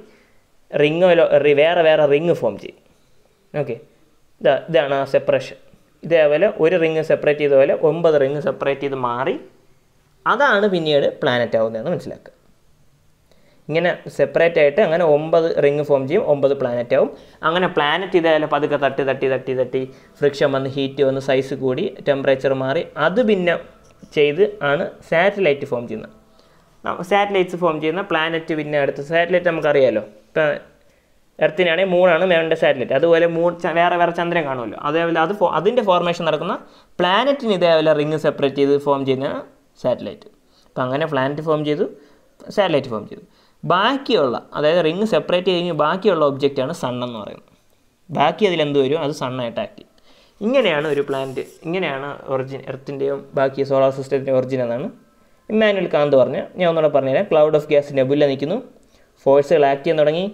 റിങ് വേറെ വേറെ റിങ് ഫോം ചെയ്യും ഓക്കെ ഇതാ ഇതാണ് ആ സെപ്പറേഷൻ ഇതേപോലെ ഒരു റിങ് സെപ്പറേറ്റ് ചെയ്ത പോലെ ഒമ്പത് റിങ് സെപ്പറേറ്റ് ചെയ്ത് മാറി അതാണ് പിന്നീട് പ്ലാനറ്റ് ആവുന്നതെന്ന് മനസ്സിലാക്കുക ഇങ്ങനെ സെപ്പറേറ്റ് ആയിട്ട് അങ്ങനെ ഒമ്പത് റിങ് ഫോം ചെയ്യും ഒമ്പത് പ്ലാനറ്റ് ആവും അങ്ങനെ പ്ലാനറ്റ് ഇതായാലും പതുക്കെ തട്ടി തട്ടി തട്ടി തട്ടി ഫ്രിക്ഷൻ വന്ന് ഹീറ്റ് വന്ന് സൈസ് കൂടി ടെമ്പറേച്ചർ മാറി അത് പിന്നെ ചെയ്ത് ആണ് സാറ്റലൈറ്റ് ഫോം ചെയ്യുന്നത് സാറ്റലൈറ്റ്സ് ഫോം ചെയ്യുന്ന പ്ലാനറ്റ് പിന്നെ അടുത്ത് സാറ്റലൈറ്റ് നമുക്കറിയാമല്ലോ ഇപ്പം എർത്തിനാണെങ്കിൽ മൂണാണ് മേവൻ്റെ സാറ്റലൈറ്റ് അതുപോലെ മൂൺ വേറെ വേറെ ചന്ദ്രൻ കാണുമല്ലോ അതേപോലെ അത് ഫോ അതിൻ്റെ ഫോർമേഷൻ നടക്കുന്ന പ്ലാനറ്റിന് ഇതേപോലെ റിങ് സെപ്പറേറ്റ് ചെയ്ത് ഫോം ചെയ്യുന്ന സാറ്റലൈറ്റ് അപ്പം അങ്ങനെ പ്ലാനറ്റ് ഫോം ചെയ്തു സാറ്റലൈറ്റ് ഫോം ചെയ്തു ബാക്കിയുള്ള അതായത് റിങ് സെപ്പറേറ്റ് ചെയ്ത് കഴിഞ്ഞ് ബാക്കിയുള്ള ഒബ്ജക്റ്റാണ് സൺ എന്ന് പറയുന്നത് ബാക്കി അതിലെന്ത് വരും അത് സണ്ണായിട്ടാക്കി ഇങ്ങനെയാണ് ഒരു പ്ലാനറ്റ് ഇങ്ങനെയാണ് ഒറിജിൻ എർത്തിൻ്റെയും ബാക്കി സോളാർ സിസ്റ്റത്തിൻ്റെയും ഒറിജിൻ എന്നാണ് ഇമ്മാനുവൽ കാന്ത് പറഞ്ഞ് ഞാൻ ഒന്നുകൂടെ പറഞ്ഞുതരാം ക്ലൗഡ് ഓഫ് ഗ്യാസ് നെബുല നിൽക്കുന്നു ഫോഴ്സുകൾ ആക്ട് ചെയ്യാൻ തുടങ്ങി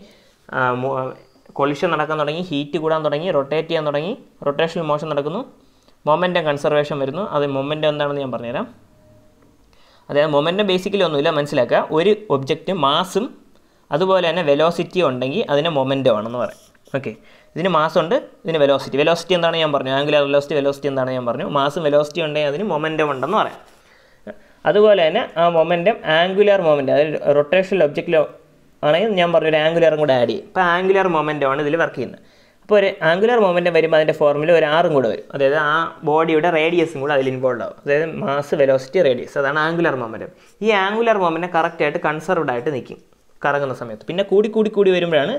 കൊളിഷൻ നടക്കാൻ തുടങ്ങി ഹീറ്റ് കൂടാൻ തുടങ്ങി റൊട്ടേറ്റ് ചെയ്യാൻ തുടങ്ങി റൊട്ടേഷണൽ മോഷൻ നടക്കുന്നു മൊമെൻറ്റം കൺസർവേഷൻ വരുന്നു അത് മൊമെൻറ്റം എന്താണെന്ന് ഞാൻ പറഞ്ഞുതരാം അതായത് മൊമെൻറ്റം ബേസിക്കലി ഒന്നുമില്ല മനസ്സിലാക്കുക ഒരു ഒബ്ജക്റ്റ് മാസും അതുപോലെ തന്നെ വെലോസിറ്റി ഉണ്ടെങ്കിൽ അതിന് മൊമെൻറ്റം ആണെന്ന് പറയാം ഓക്കെ ഇതിന് മാസമുണ്ട് ഇതിന് വെലോസിറ്റി വെലോസിറ്റി എന്താണ് ഞാൻ പറഞ്ഞു ആംഗുലർ വെലോസിറ്റി വെലോസിറ്റി എന്താണ് ഞാൻ പറഞ്ഞു മാസം വെലോസിറ്റി ഉണ്ടെങ്കിൽ അതിന് മൊമെൻറ്റം ഉണ്ടെന്ന് പറയാം അതുപോലെ തന്നെ ആ മൊമെൻറ്റം ആംഗുലർ മൊമെൻറ്റ് അതായത് റൊട്ടേഷണൽ ഒബ്ജക്റ്റിലോ ആണെങ്കിൽ ഞാൻ പറഞ്ഞൊരു ആംഗുലറും കൂടെ ആഡ് ചെയ്യും അപ്പോൾ ആംഗുലർ മൊമെൻറ്റം ആണ് ഇതിൽ വർക്ക് ചെയ്യുന്നത് അപ്പോൾ ഒരു ആംഗുലർ മൊമെൻറ്റം വരുമ്പോൾ അതിൻ്റെ ഫോർമുല ഒരു ആറും കൂടെ വരും അതായത് ആ ബോഡിയുടെ റേഡിയസും കൂടെ അതിൽ ഇൻവോൾവ് ആവും അതായത് മാസ് വെലോസിറ്റി റേഡിയസ് അതാണ് ആംഗുലർ മൂവ്മെൻറ്റ് ഈ ആംഗുലർ മൊമെൻറ്റം കറക്റ്റായിട്ട് കൺസർവ്ഡ് ആയിട്ട് നിൽക്കും കറങ്ങുന്ന സമയത്ത് പിന്നെ കൂടി കൂടി കൂടി വരുമ്പോഴാണ്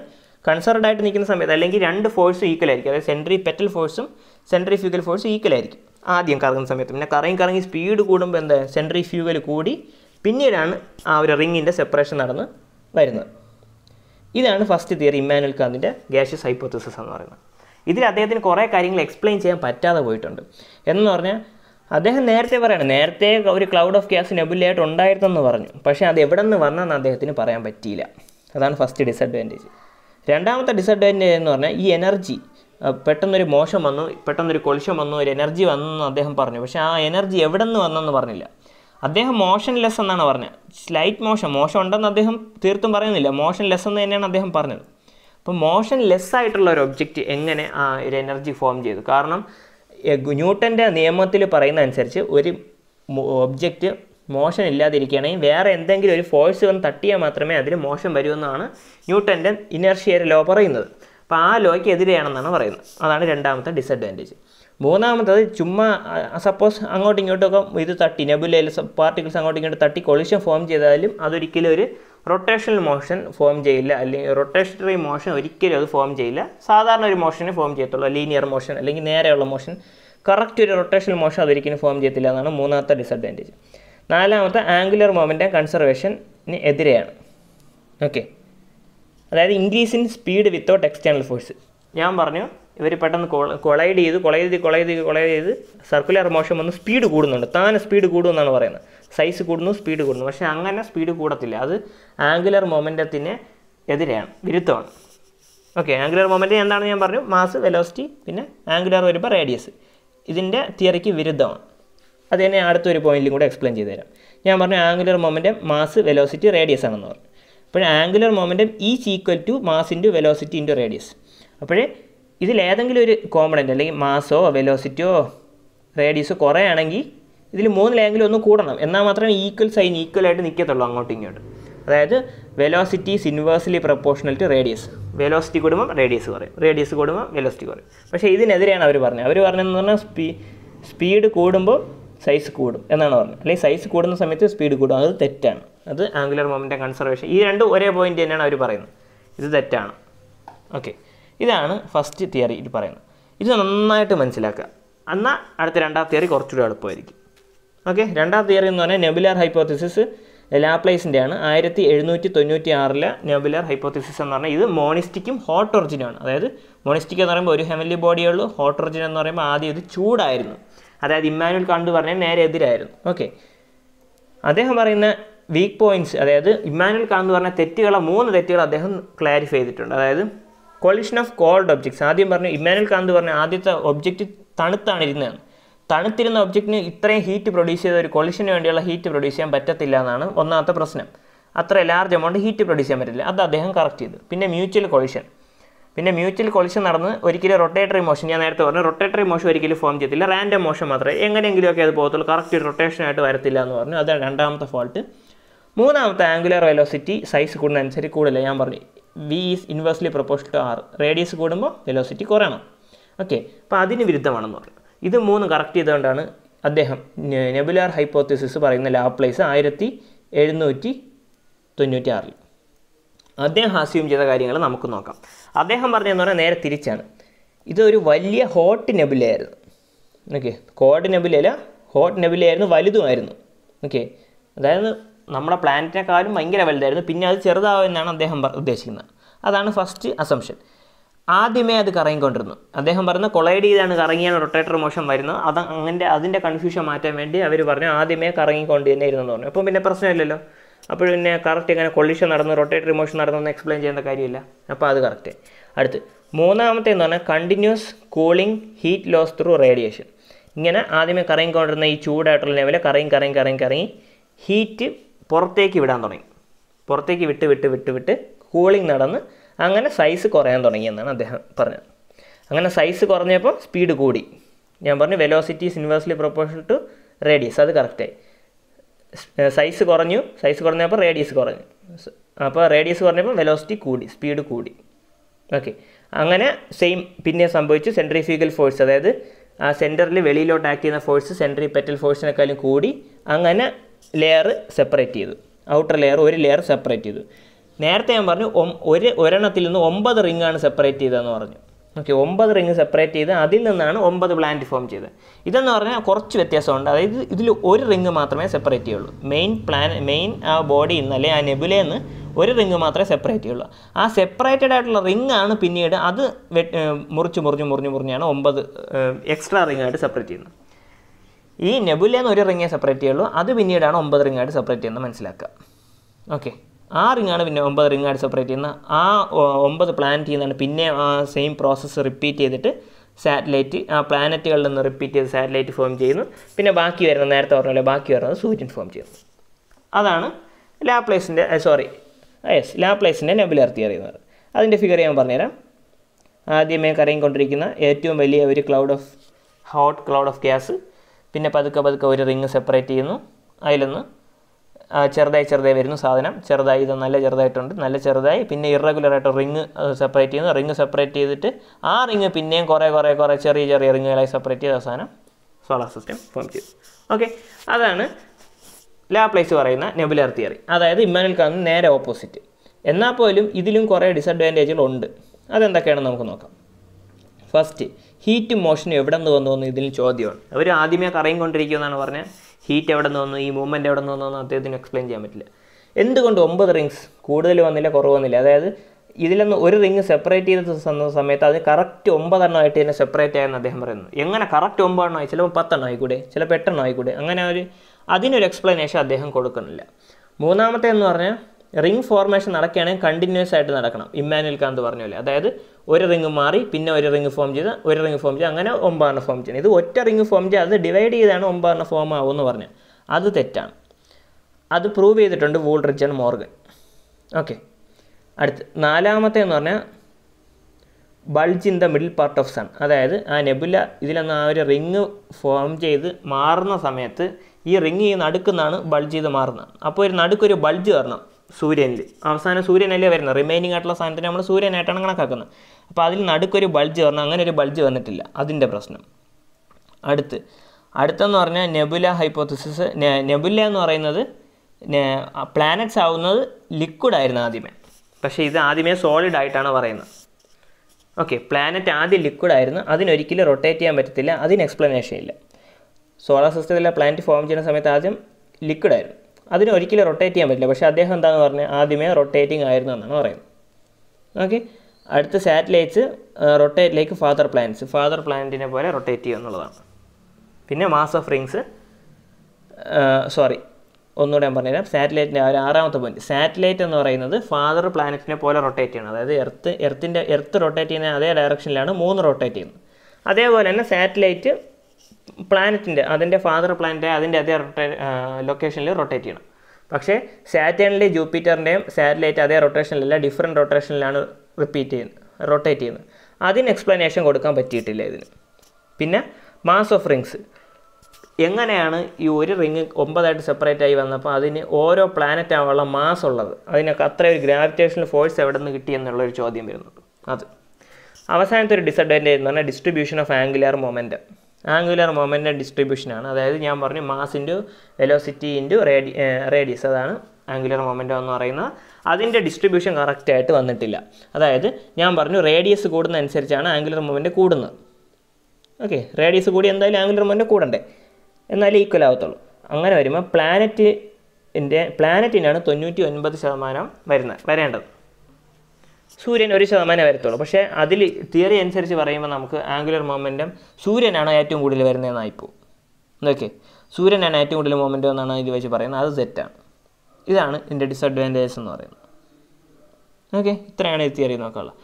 കൺസർവ്ഡ് ആയിട്ട് നിൽക്കുന്ന സമയത്ത് അല്ലെങ്കിൽ രണ്ട് ഫോഴ്സും ഈക്വൽ ആയിരിക്കും അതായത് സെൻട്രി പെറ്റൽ ഫോഴ്സും സെൻട്രി ഫ്യൂഗൽ ഫോഴ്സും ഈക്വൽ ആയിരിക്കും ആദ്യം കറങ്ങുന്ന സമയത്ത് പിന്നെ കറങ്ങി കറങ്ങി സ്പീഡ് കൂടുമ്പോൾ എന്താ സെൻട്രി ഫ്യൂഗൽ കൂടി പിന്നീടാണ് ആ ഒരു റിങ്ങിൻ്റെ സെപ്പറേഷൻ നടന്ന് വരുന്നത് ഇതാണ് ഫസ്റ്റ് തിയറി ഇമ്മാനുവൽ കാന്തിൻ്റെ ഗ്യാഷ്യസ് ഹൈപ്പോത്തിസിസ് എന്ന് പറയുന്നത് ഇതിൽ അദ്ദേഹത്തിന് കുറേ കാര്യങ്ങൾ എക്സ്പ്ലെയിൻ ചെയ്യാൻ പറ്റാതെ പോയിട്ടുണ്ട് എന്ന് പറഞ്ഞാൽ അദ്ദേഹം നേരത്തെ പറയണം നേരത്തെ ഒരു ക്ലൗഡ് ഓഫ് ഗ്യാസ് നെബുലായിട്ട് ഉണ്ടായിരുന്നെന്ന് പറഞ്ഞു പക്ഷേ അത് എവിടെ നിന്ന് വന്നതെന്ന് അദ്ദേഹത്തിന് പറയാൻ പറ്റിയില്ല അതാണ് ഫസ്റ്റ് ഡിസഡ്വാൻറ്റേജ് രണ്ടാമത്തെ ഡിസഡ്വാൻറ്റേജ് എന്ന് പറഞ്ഞാൽ ഈ എനർജി പെട്ടെന്നൊരു മോശം വന്നു പെട്ടെന്നൊരു കൊളിശം വന്നു ഒരു എനർജി വന്നു എന്ന് അദ്ദേഹം പറഞ്ഞു പക്ഷേ ആ എനർജി എവിടെ നിന്ന് വന്നെന്ന് പറഞ്ഞില്ല അദ്ദേഹം മോഷൻലെസ് എന്നാണ് പറഞ്ഞത് സ്ലൈറ്റ് മോഷൻ മോഷൻ ഉണ്ടെന്ന് അദ്ദേഹം തീർത്തും പറയുന്നില്ല മോഷൻ ലെസ് എന്ന് തന്നെയാണ് അദ്ദേഹം പറഞ്ഞത് അപ്പോൾ മോഷൻ ലെസ് ആയിട്ടുള്ള ഒരു ഒബ്ജക്റ്റ് എങ്ങനെ ആ ഒരു എനർജി ഫോം ചെയ്തു കാരണം ന്യൂട്ടൻ്റെ നിയമത്തിൽ പറയുന്ന അനുസരിച്ച് ഒരു ഒബ്ജക്റ്റ് മോഷൻ ഇല്ലാതിരിക്കുകയാണെങ്കിൽ വേറെ എന്തെങ്കിലും ഒരു ഫോഴ്സ് വന്ന് തട്ടിയാൽ മാത്രമേ അതിന് മോഷൻ എന്നാണ് ന്യൂട്ടൻ്റെ ഇനർഷിയർ ലോ പറയുന്നത് അപ്പോൾ ആ ലോയ്ക്ക് എതിരെയാണെന്നാണ് പറയുന്നത് അതാണ് രണ്ടാമത്തെ ഡിസഡ്വാൻറ്റേജ് മൂന്നാമത്തത് ചുമ്മാ സപ്പോസ് അങ്ങോട്ടും ഇങ്ങോട്ടൊക്കെ ഇത് തട്ടി നെബുലയിൽ പാർട്ടിക്കിൾസ് അങ്ങോട്ടും ഇങ്ങോട്ട് തട്ടി കൊളിഷൻ ഫോം ചെയ്താലും അതൊരിക്കലും ഒരു റൊട്ടേഷണൽ മോഷൻ ഫോം ചെയ്യില്ല അല്ലെങ്കിൽ റൊട്ടേഷണറി മോഷൻ ഒരിക്കലും അത് ഫോം ചെയ്യില്ല സാധാരണ ഒരു മോഷനെ ഫോം ചെയ്യത്തുള്ളൂ ലീനിയർ മോഷൻ അല്ലെങ്കിൽ നേരെയുള്ള മോഷൻ കറക്റ്റ് ഒരു റൊട്ടേഷണൽ മോഷൻ അതൊരിക്കലും ഫോം ചെയ്യത്തില്ല എന്നാണ് മൂന്നാമത്തെ ഡിസഡ്വാൻറ്റേജ് നാലാമത്തെ ആംഗുലർ മൂവ്മെൻറ്റ് കൺസർവേഷന് എതിരെയാണ് ഓക്കെ അതായത് increase in speed without external force ഞാൻ പറഞ്ഞു ഇവർ പെട്ടെന്ന് കൊളൈഡ് ചെയ്ത് കൊളൈഡ് ചെയ്ത് കൊളൈഡ് ചെയ്ത് കൊളൈഡ് ചെയ്ത് സർക്കുലർ മോഷൻ വന്ന് സ്പീഡ് കൂടുന്നുണ്ട് താൻ സ്പീഡ് കൂടുമെന്നാണ് പറയുന്നത് സൈസ് കൂടുന്നു സ്പീഡ് കൂടുന്നു പക്ഷേ അങ്ങനെ സ്പീഡ് കൂടത്തില്ല അത് ആംഗുലർ മൊമെൻറ്റത്തിന് എതിരെയാണ് വിരുദ്ധമാണ് ഓക്കെ ആംഗുലർ മൊമെൻറ്റ് എന്താണെന്ന് ഞാൻ പറഞ്ഞു മാസ് വെലോസിറ്റി പിന്നെ ആംഗുലർ വരുമ്പോൾ റേഡിയസ് ഇതിൻ്റെ തിയറിക്ക് വിരുദ്ധമാണ് അത് തന്നെ അടുത്തൊരു പോയിന്റിലും കൂടെ എക്സ്പ്ലെയിൻ ചെയ്തു തരാം ഞാൻ പറഞ്ഞു angular momentum mass velocity radius ആണെന്ന് പറഞ്ഞു അപ്പോഴേ angular momentum each equal to mass into velocity into radius അപ്പോഴേ ഇതിലേതെങ്കിലും ഒരു കോമ്പണൻറ്റ് അല്ലെങ്കിൽ മാസോ വെലോസിറ്റിയോ റേഡിയസോ കുറേ ആണെങ്കിൽ ഇതിൽ മൂന്നിലെങ്കിലും ഒന്ന് കൂടണം എന്നാൽ മാത്രമേ ഈക്വൽ സൈൻ ഈക്വലായിട്ട് നിൽക്കത്തുള്ളൂ അങ്ങോട്ടും ഇങ്ങോട്ടും അതായത് velocity is inversely proportional to radius velocity കൂടുമ്പോൾ റേഡിയസ് കുറയും റേഡിയസ് കൂടുമ്പോൾ വെലോസിറ്റി കുറയും പക്ഷേ ഇതിനെതിരെയാണ് അവർ പറഞ്ഞത് അവർ പറഞ്ഞതെന്ന് പറഞ്ഞാൽ സ്പീ സ്പീഡ് കൂടുമ്പോൾ സൈസ് കൂടും എന്നാണ് പറഞ്ഞത് അല്ലെങ്കിൽ സൈസ് കൂടുന്ന സമയത്ത് സ്പീഡ് കൂടും അത് തെറ്റാണ് അത് ആംഗുലർ മൊമെൻ്റെ കൺസർവേഷൻ ഈ രണ്ടും ഒരേ പോയിൻ്റ് തന്നെയാണ് അവർ പറയുന്നത് ഇത് തെറ്റാണ് ഓക്കെ ഇതാണ് ഫസ്റ്റ് തിയറി ഇത് പറയുന്നത് ഇത് നന്നായിട്ട് മനസ്സിലാക്കുക എന്നാൽ അടുത്ത രണ്ടാം തിയറി കുറച്ചുകൂടി എളുപ്പമായിരിക്കും ഓക്കെ രണ്ടാം തിയറി എന്ന് പറഞ്ഞാൽ നെബുലാർ ഹൈപ്പോത്തിസിസ് ലാപ്ലേസിൻ്റെ ആണ് ആയിരത്തി എഴുന്നൂറ്റി തൊണ്ണൂറ്റി ആറിലെ നെബുലാർ ഹൈപ്പോത്തിസിസ് എന്ന് പറഞ്ഞാൽ ഇത് മോണിസ്റ്റിക്കും ഹോട്ട് ഒറിജിനാണ് അതായത് മോണിസ്റ്റിക് എന്ന് പറയുമ്പോൾ ഒരു ഹെമലി ബോഡിയേ ഉള്ളൂ ഹോട്ട് ഒറിജിൻ എന്ന് പറയുമ്പോൾ ആദ്യം ഇത് ചൂടായിരുന്നു അതായത് ഇമ്മാനുവൽ കണ്ട് പറഞ്ഞാൽ നേരെ എതിരായിരുന്നു ഓക്കെ അദ്ദേഹം പറയുന്ന വീക്ക് പോയിന്റ്സ് അതായത് ഇമ്മാനുവൽ കാന്ത് പറഞ്ഞ തെറ്റുകളെ മൂന്ന് തെറ്റുകൾ അദ്ദേഹം ക്ലാരിഫൈ ചെയ്തിട്ടുണ്ട് അതായത് കൊളിഷൻ ഓഫ് കോൾഡ് ഒബ്ജക്ട്സ് ആദ്യം പറഞ്ഞു ഇമാനുൽ കാന്ത് പറഞ്ഞ ആദ്യത്തെ ഒബ്ജക്റ്റ് തണുത്താണ് ഇരുന്നതാണ് തണുത്തിരുന്ന ഒബ്ജക്റ്റിന് ഇത്രയും ഹീറ്റ് പ്രൊഡ്യൂസ് ചെയ്ത ഒരു കൊളിഷന് വേണ്ടിയുള്ള ഹീറ്റ് പ്രൊഡ്യൂസ് ചെയ്യാൻ പറ്റത്തില്ല എന്നാണ് ഒന്നാമത്തെ പ്രശ്നം അത്ര ലാർജ് എമൗണ്ട് ഹീറ്റ് പ്രൊഡ്യൂസ് ചെയ്യാൻ പറ്റില്ല അത് അദ്ദേഹം കറക്റ്റ് ചെയ്തു പിന്നെ മ്യൂച്വൽ കൊളിഷൻ പിന്നെ മ്യൂച്വൽ കൊളിഷൻ നടന്ന് ഒരിക്കലും റൊട്ടേറ്ററി മോഷൻ ഞാൻ നേരത്തെ പറഞ്ഞു റൊട്ടേറ്ററി മോഷൻ ഒരിക്കലും ഫോം ചെയ്യത്തില്ല റാൻഡം മോഷൻ മാത്രമേ എങ്ങനെയെങ്കിലുമൊക്കെ അത് പോകത്തുള്ളൂ കറക്റ്റ് റൊട്ടേഷനായിട്ട് വരത്തില്ല എന്ന് പറഞ്ഞു അതാണ് രണ്ടാമത്തെ ഫോൾട്ട് മൂന്നാമത്തെ ആംഗുലർ വെലോസിറ്റി സൈസ് കൂടുന്നതനുസരിച്ച് കൂടുതൽ ഞാൻ പറഞ്ഞു V is inversely proportional to R radius കൂടുമ്പോൾ വെലോസിറ്റി കുറയണം ഓക്കെ അപ്പോൾ അതിന് വിരുദ്ധമാണെന്ന് പറഞ്ഞു ഇത് മൂന്ന് കറക്റ്റ് ചെയ്തുകൊണ്ടാണ് അദ്ദേഹം നെബുലാർ ഹൈപ്പോത്തിസിസ് പറയുന്ന ലാപ്ലേസ് ആയിരത്തി എഴുന്നൂറ്റി തൊണ്ണൂറ്റി ആറിൽ അദ്ദേഹം ആസ്യൂം ചെയ്ത കാര്യങ്ങൾ നമുക്ക് നോക്കാം അദ്ദേഹം പറഞ്ഞതെന്ന് പറഞ്ഞാൽ നേരെ തിരിച്ചാണ് ഇതൊരു വലിയ ഹോട്ട് നെബുലയായിരുന്നു ഓക്കെ കോഡ് നെബുലയല്ല ഹോട്ട് നെബുലയായിരുന്നു വലുതുമായിരുന്നു ഓക്കെ അതായത് നമ്മുടെ പ്ലാനറ്റിനെക്കാളും ഭയങ്കര വലുതായിരുന്നു പിന്നെ അത് ചെറുതാവുമെന്നാണ് അദ്ദേഹം ഉദ്ദേശിക്കുന്നത് അതാണ് ഫസ്റ്റ് അസംഷൻ ആദ്യമേ അത് കറങ്ങിക്കൊണ്ടിരുന്നു അദ്ദേഹം പറഞ്ഞു കൊളൈഡ് ചെയ്താണ് കറങ്ങിയാണ് റൊട്ടേറ്റർ മോഷൻ വരുന്നത് അത് അങ്ങനെ അതിൻ്റെ കൺഫ്യൂഷൻ മാറ്റാൻ വേണ്ടി അവർ പറഞ്ഞു ആദ്യമേ കറങ്ങിക്കൊണ്ട് തന്നെ ഇരുന്നെന്ന് പറഞ്ഞു അപ്പോൾ പിന്നെ പ്രശ്നമില്ലല്ലോ അപ്പോൾ പിന്നെ കറക്റ്റ് ഇങ്ങനെ കൊളിഷൻ നടന്ന് റൊട്ടേറ്ററി മോഷൻ നടന്നെന്ന് എക്സ്പ്ലെയിൻ ചെയ്യേണ്ട കാര്യമില്ല അപ്പോൾ അത് കറക്റ്റ് അടുത്ത് മൂന്നാമത്തെ എന്ന് പറഞ്ഞാൽ continuous cooling heat loss through radiation ഇങ്ങനെ ആദ്യമേ കറങ്ങിക്കൊണ്ടിരുന്ന ഈ ചൂടായിട്ടുള്ള ലെവലിൽ കറങ്ങി കറങ്ങി കറങ്ങി കറങ്ങി ഹീറ്റ് പുറത്തേക്ക് വിടാൻ തുടങ്ങി പുറത്തേക്ക് വിട്ട് വിട്ട് വിട്ട് വിട്ട് കൂളിംഗ് നടന്ന് അങ്ങനെ സൈസ് കുറയാൻ തുടങ്ങിയെന്നാണ് അദ്ദേഹം പറഞ്ഞത് അങ്ങനെ സൈസ് കുറഞ്ഞപ്പോൾ സ്പീഡ് കൂടി ഞാൻ പറഞ്ഞു velocity inversely proportion to radius അത് കറക്റ്റായി സൈസ് കുറഞ്ഞു സൈസ് കുറഞ്ഞപ്പോൾ റേഡിയസ് കുറഞ്ഞു അപ്പോൾ റേഡിയസ് കുറഞ്ഞപ്പോൾ വെലോസിറ്റി കൂടി സ്പീഡ് കൂടി ഓക്കെ അങ്ങനെ സെയിം പിന്നെ സംഭവിച്ചു സെൻട്രിഫ്യൂഗൽ ഫോഴ്സ് അതായത് ആ സെൻറ്ററിൽ വെളിയിലോട്ട് ആക്ട് ചെയ്യുന്ന ഫോഴ്സ് സെൻട്രി പെറ്റൽ ഫോഴ്സിനേക്കാളും കൂടി അങ്ങനെ ലെയർ സെപ്പറേറ്റ് ചെയ്തു ഔട്ടർ ലെയർ ഒരു ലെയർ സെപ്പറേറ്റ് ചെയ്തു നേരത്തെ ഞാൻ പറഞ്ഞു ഒരു ഒരെണ്ണത്തിൽ നിന്ന് ഒമ്പത് റിംഗ് ആണ് സെപ്പറേറ്റ് ചെയ്തതെന്ന് പറഞ്ഞു ഓക്കെ ഒമ്പത് റിംഗ് സെപ്പറേറ്റ് ചെയ്ത് അതിൽ നിന്നാണ് ഒമ്പത് പ്ലാന്റ് ഫോം ചെയ്തത് ഇതെന്ന് പറഞ്ഞാൽ കുറച്ച് വ്യത്യാസമുണ്ട് അതായത് ഇതിൽ ഒരു റിംഗ് മാത്രമേ സെപ്പറേറ്റ് ചെയ്യുള്ളൂ മെയിൻ പ്ലാൻ മെയിൻ ആ ബോഡിയിൽ നിന്ന് അല്ലെങ്കിൽ ആ നെബുലേന്ന് ഒരു റിംഗ് മാത്രമേ സെപ്പറേറ്റ് ചെയ്യുള്ളൂ ആ സെപ്പറേറ്റഡ് ആയിട്ടുള്ള റിംഗ് ആണ് പിന്നീട് അത് മുറിച്ച് മുറിഞ്ഞ് മുറിഞ്ഞ് മുറിഞ്ഞാണ് ഒമ്പത് എക്സ്ട്രാ റിങ്ങായിട്ട് സെപ്പറേറ്റ് ചെയ്യുന്നത് ഈ നെബുല ഒരു റിങ്ങേ സെപ്പറേറ്റ് ചെയ്യുള്ളൂ അത് പിന്നീടാണ് ഒമ്പത് റിങ്ങായിട്ട് സെപ്പറേറ്റ് ചെയ്യുന്നത് മനസ്സിലാക്കുക ഓക്കെ ആ റിങ്ങാണ് പിന്നെ ഒമ്പത് റിങ്ങായിട്ട് സെപ്പറേറ്റ് ചെയ്യുന്നത് ആ ഒമ്പത് പ്ലാനറ്റ് ചെയ്യുന്നതാണ് പിന്നെ ആ സെയിം പ്രോസസ്സ് റിപ്പീറ്റ് ചെയ്തിട്ട് സാറ്റലൈറ്റ് ആ പ്ലാനറ്റുകളിൽ നിന്ന് റിപ്പീറ്റ് ചെയ്ത് സാറ്റലൈറ്റ് ഫോം ചെയ്യുന്നു പിന്നെ ബാക്കി വരുന്നത് നേരത്തെ പറഞ്ഞ ബാക്കി വരുന്നത് സൂര്യൻ ഫോം ചെയ്യുന്നു അതാണ് ലാപ്ലേസിൻ്റെ സോറി യെസ് ലാപ്ലേസിൻ്റെ നെബുലർ തിയറി എന്ന് അതിൻ്റെ ഫിഗർ ഞാൻ പറഞ്ഞുതരാം ആദ്യമേ കൊണ്ടിരിക്കുന്ന ഏറ്റവും വലിയ ഒരു cloud of hot cloud of gas പിന്നെ പതുക്കെ പതുക്കെ ഒരു റിങ് സെപ്പറേറ്റ് ചെയ്യുന്നു അതിലൊന്ന് ചെറുതായി ചെറുതായി വരുന്നു സാധനം ചെറുതായി ഇത് നല്ല ചെറുതായിട്ടുണ്ട് നല്ല ചെറുതായി പിന്നെ ഇറഗുലറായിട്ട് റിങ് സെപ്പറേറ്റ് ചെയ്യുന്നു റിങ് സെപ്പറേറ്റ് ചെയ്തിട്ട് ആ റിങ് പിന്നെയും കുറേ കുറേ കുറേ ചെറിയ ചെറിയ റിങ്ങുകളായി സെപ്പറേറ്റ് ചെയ്ത് അവസാനം സോളാർ സിസ്റ്റം ഫോം ചെയ്തു ഓക്കെ അതാണ് ലാപ്ലേസ് പറയുന്ന നെബുലർ തിയറി അതായത് ഇമ്മാനുൽ കാന്ന് നേരെ ഓപ്പോസിറ്റ് എന്നാൽ പോലും ഇതിലും കുറേ ഡിസഡ്വാൻറ്റേജുകളുണ്ട് ഉണ്ട് അതെന്തൊക്കെയാണെന്ന് നമുക്ക് നോക്കാം ഫസ്റ്റ് ഹീറ്റ് മോഷൻ എവിടെ നിന്ന് വന്നു എന്ന് ഇതിന് ചോദ്യമാണ് അവർ ആദ്യമേ കറയും കൊണ്ടിരിക്കുമെന്നാണ് പറഞ്ഞത് ഹീറ്റ് എവിടെ നിന്ന് വന്നു ഈ മൂവ്മെൻറ്റ് എവിടെ നിന്ന് വന്നു അദ്ദേഹത്തിന് എക്സ്പ്ലെയിൻ ചെയ്യാൻ പറ്റില്ല എന്തുകൊണ്ട് ഒമ്പത് റിങ്സ് കൂടുതൽ വന്നില്ല കുറവ് വന്നില്ല അതായത് ഇതിലൊന്ന് ഒരു റിങ് സെപ്പറേറ്റ് ചെയ്ത് സമയത്ത് അത് കറക്റ്റ് ഒമ്പതെണ്ണമായിട്ട് തന്നെ സെപ്പറേറ്റ് ആയെന്ന് അദ്ദേഹം പറയുന്നു എങ്ങനെ കറക്റ്റ് ആയി ചിലപ്പോൾ പത്തെണ്ണം ആയിക്കൂടെ ചിലപ്പോൾ എട്ടെണ്ണം ആയിക്കൂടെ അങ്ങനെ ഒരു അതിനൊരു എക്സ്പ്ലനേഷൻ അദ്ദേഹം കൊടുക്കുന്നില്ല മൂന്നാമത്തെ എന്ന് പറഞ്ഞാൽ റിംഗ് ഫോർമേഷൻ നടക്കുകയാണെങ്കിൽ കണ്ടിന്യൂസ് ആയിട്ട് നടക്കണം ഇമ്മാനുവൽ കാന്ത് പറഞ്ഞ പോലെ അതായത് ഒരു റിംഗ് മാറി പിന്നെ ഒരു റിംഗ് ഫോം ചെയ്ത് ഒരു റിംഗ് ഫോം ചെയ്ത് അങ്ങനെ ഒമ്പതെണ്ണം ഫോം ചെയ്യണം ഇത് ഒറ്റ റിംഗ് ഫോം ചെയ്ത് അത് ഡിവൈഡ് ചെയ്താണ് ഒമ്പതെണ്ണം ഫോം ആവുമെന്ന് പറഞ്ഞത് അത് തെറ്റാണ് അത് പ്രൂവ് ചെയ്തിട്ടുണ്ട് വൂൾറിച്ച് ആൻഡ് മോർഗൻ ഓക്കെ അടുത്ത് നാലാമത്തെ എന്ന് പറഞ്ഞാൽ bulge in the middle part of sun അതായത് ആ നെബുല ഇതിലൊന്ന് ആ ഒരു റിങ് ഫോം ചെയ്ത് മാറുന്ന സമയത്ത് ഈ റിങ് ഈ നടുക്കുന്നാണ് ബൾജ് ചെയ്ത് മാറുന്നത് അപ്പോൾ ഒരു നടുക്കൊരു ബൾജ് വരണം സൂര്യനിൽ അവസാനം സൂര്യനല്ലേ വരുന്നത് റിമൈനിങ് ആയിട്ടുള്ള സാധനത്തിന് നമ്മൾ സൂര്യനായിട്ടാണ് കണക്കാക്കുന്നത് അപ്പോൾ അതിൽ നടുക്കൊരു ബൾജ് വരണം അങ്ങനെ ഒരു ബൾജ് വന്നിട്ടില്ല അതിൻ്റെ പ്രശ്നം അടുത്ത് അടുത്തെന്ന് പറഞ്ഞാൽ നെബുല ഹൈപ്പോത്തിസിസ് നെബുല എന്ന് പറയുന്നത് പ്ലാനറ്റ്സ് ആവുന്നത് ലിക്വിഡ് ആയിരുന്നു ആദ്യമേ പക്ഷേ ഇത് ആദ്യമേ സോളിഡ് ആയിട്ടാണ് പറയുന്നത് ഓക്കെ പ്ലാനറ്റ് ആദ്യം ലിക്വിഡ് ആയിരുന്നു അതിനൊരിക്കലും റൊട്ടേറ്റ് ചെയ്യാൻ പറ്റത്തില്ല അതിന് എക്സ്പ്ലനേഷൻ ഇല്ല സോളാർ സിസ്റ്റത്തിലെ പ്ലാനറ്റ് ഫോം ചെയ്യുന്ന സമയത്ത് ആദ്യം ലിക്വിഡ് ആയിരുന്നു അതിന് ഒരിക്കലും റൊട്ടേറ്റ് ചെയ്യാൻ പറ്റില്ല പക്ഷേ അദ്ദേഹം എന്താണെന്ന് പറഞ്ഞാൽ ആദ്യമേ റൊട്ടേറ്റിംഗ് ആയിരുന്നു എന്നാണ് പറയുന്നത് ഓക്കെ അടുത്ത സാറ്റലൈറ്റ്സ് റൊട്ടേറ്റിലേക്ക് ഫാദർ പ്ലാനറ്റ്സ് ഫാദർ പ്ലാനറ്റിനെ പോലെ റൊട്ടേറ്റ് ചെയ്യുക എന്നുള്ളതാണ് പിന്നെ മാസ് ഓഫ് റിങ്സ് സോറി ഒന്നുകൂടെ ഞാൻ പറഞ്ഞുതരാം സാറ്റലൈറ്റിൻ്റെ ഒരു ആറാമത്തെ പോയിന്റ് സാറ്റലൈറ്റ് എന്ന് പറയുന്നത് ഫാദർ പ്ലാനറ്റിനെ പോലെ റൊട്ടേറ്റ് ചെയ്യണം അതായത് എർത്ത് എർത്തിൻ്റെ എർത്ത് റൊട്ടേറ്റ് ചെയ്യുന്ന അതേ ഡയറക്ഷനിലാണ് മൂന്ന് റൊട്ടേറ്റ് ചെയ്യുന്നത് അതേപോലെ തന്നെ സാറ്റലൈറ്റ് പ്ലാനറ്റിൻ്റെ അതിൻ്റെ ഫാദർ പ്ലാനറ്റ് അതിൻ്റെ അതേ റൊട്ടേ ലൊക്കേഷനിൽ റൊട്ടേറ്റ് ചെയ്യണം പക്ഷേ സാറ്റേണിലെ ജൂപ്പിറ്ററിൻ്റെയും സാറ്റലൈറ്റ് അതേ റൊട്ടേഷനിലല്ല ഡിഫറെൻറ്റ് റൊട്ടേഷനിലാണ് റിപ്പീറ്റ് ചെയ്യുന്നത് റൊട്ടേറ്റ് ചെയ്യുന്നത് അതിന് എക്സ്പ്ലനേഷൻ കൊടുക്കാൻ പറ്റിയിട്ടില്ല ഇതിന് പിന്നെ മാസ് ഓഫ് റിങ്സ് എങ്ങനെയാണ് ഈ ഒരു റിങ് ഒമ്പതായിട്ട് സെപ്പറേറ്റ് ആയി വന്നപ്പോൾ അതിന് ഓരോ പ്ലാനറ്റ് ആവാനുള്ള മാസ് ഉള്ളത് അതിനൊക്കെ അത്ര ഒരു ഗ്രാവിറ്റേഷണൽ ഫോഴ്സ് എവിടെ നിന്ന് കിട്ടി എന്നുള്ളൊരു ചോദ്യം വരുന്നുണ്ട് അത് അവസാനത്തെ ഒരു ഡിസഡ്വാൻറ്റേജ് എന്ന് പറഞ്ഞാൽ distribution of angular momentum angular distribution ഡിസ്ട്രിബ്യൂഷനാണ് അതായത് ഞാൻ പറഞ്ഞു mass into velocity into radi radius അതാണ് ആംഗുലർ മൊമെൻ്റം എന്ന് പറയുന്നത് അതിൻ്റെ ഡിസ്ട്രിബ്യൂഷൻ കറക്റ്റായിട്ട് വന്നിട്ടില്ല അതായത് ഞാൻ പറഞ്ഞു റേഡിയസ് കൂടുന്നതനുസരിച്ചാണ് ആംഗുലർ മൊമെൻ്റ് കൂടുന്നത് ഓക്കെ റേഡിയസ് കൂടി എന്തായാലും ആംഗുലർ മൊമെൻ്റ് കൂടണ്ടേ എന്നാലും ഈക്വൽ ആവത്തുള്ളൂ അങ്ങനെ വരുമ്പോൾ പ്ലാനറ്റിൻ്റെ പ്ലാനറ്റിനാണ് തൊണ്ണൂറ്റി ഒൻപത് ശതമാനം വരുന്നത് വരേണ്ടത് സൂര്യൻ ഒരു ശതമാനം വരത്തുള്ളൂ പക്ഷേ അതിൽ തിയറി അനുസരിച്ച് പറയുമ്പോൾ നമുക്ക് ആംഗുലർ മൊമെൻറ്റം സൂര്യനാണ് ഏറ്റവും കൂടുതൽ വരുന്നതെന്നായിപ്പോൾ ഓക്കെ സൂര്യനാണ് ഏറ്റവും കൂടുതൽ മൊമെൻറ്റം എന്നാണ് ഇത് വെച്ച് പറയുന്നത് അത് സെറ്റാണ് ഇതാണ് ഇതിൻ്റെ ഡിസഡ്വാൻറ്റേജസ് എന്ന് പറയുന്നത് ഓക്കെ ഇത്രയാണ് ഈ തിയറി നോക്കാനുള്ളത്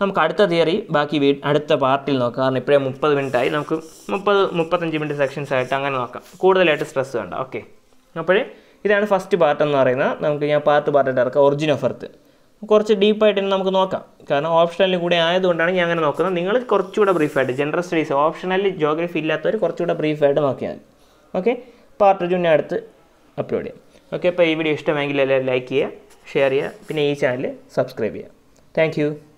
നമുക്ക് അടുത്ത തിയറി ബാക്കി വീ അടുത്ത പാർട്ടിൽ നോക്കാം കാരണം ഇപ്പോഴേ മുപ്പത് മിനിറ്റ് ആയി നമുക്ക് മുപ്പത് മുപ്പത്തഞ്ച് മിനിറ്റ് സെക്ഷൻസ് ആയിട്ട് അങ്ങനെ നോക്കാം കൂടുതലായിട്ട് സ്ട്രെസ് വേണ്ട ഓക്കെ അപ്പോഴേ ഇതാണ് ഫസ്റ്റ് പാർട്ട് എന്ന് പറയുന്നത് നമുക്ക് ഞാൻ പാർട്ട് പാർട്ടായിട്ട് ഇറക്കാം ഒറിജിൻ ഓഫ് എർത്ത് കുറച്ച് ഡീപ്പായിട്ട് തന്നെ നമുക്ക് നോക്കാം കാരണം ഓപ്ഷണലിൽ കൂടെ ആയതുകൊണ്ടാണ് ഞാൻ അങ്ങനെ നോക്കുന്നത് നിങ്ങൾ കുറച്ചുകൂടെ ബ്രീഫായിട്ട് ജനറൽ സ്റ്റഡീസ് ഓപ്ഷണലി ജോഗ്രഫി ഇല്ലാത്തവർ കുറച്ചുകൂടെ ബ്രീഫായിട്ട് നോക്കിയാൽ ഓക്കെ പാർട്ട് ജൂണിനെ അടുത്ത് അപ്ലോഡ് ചെയ്യാം ഓക്കെ അപ്പോൾ ഈ വീഡിയോ ഇഷ്ടമെങ്കിൽ എല്ലാവരും ലൈക്ക് ചെയ്യുക ഷെയർ ചെയ്യുക പിന്നെ ഈ ചാനൽ സബ്സ്ക്രൈബ് ചെയ്യുക താങ്ക്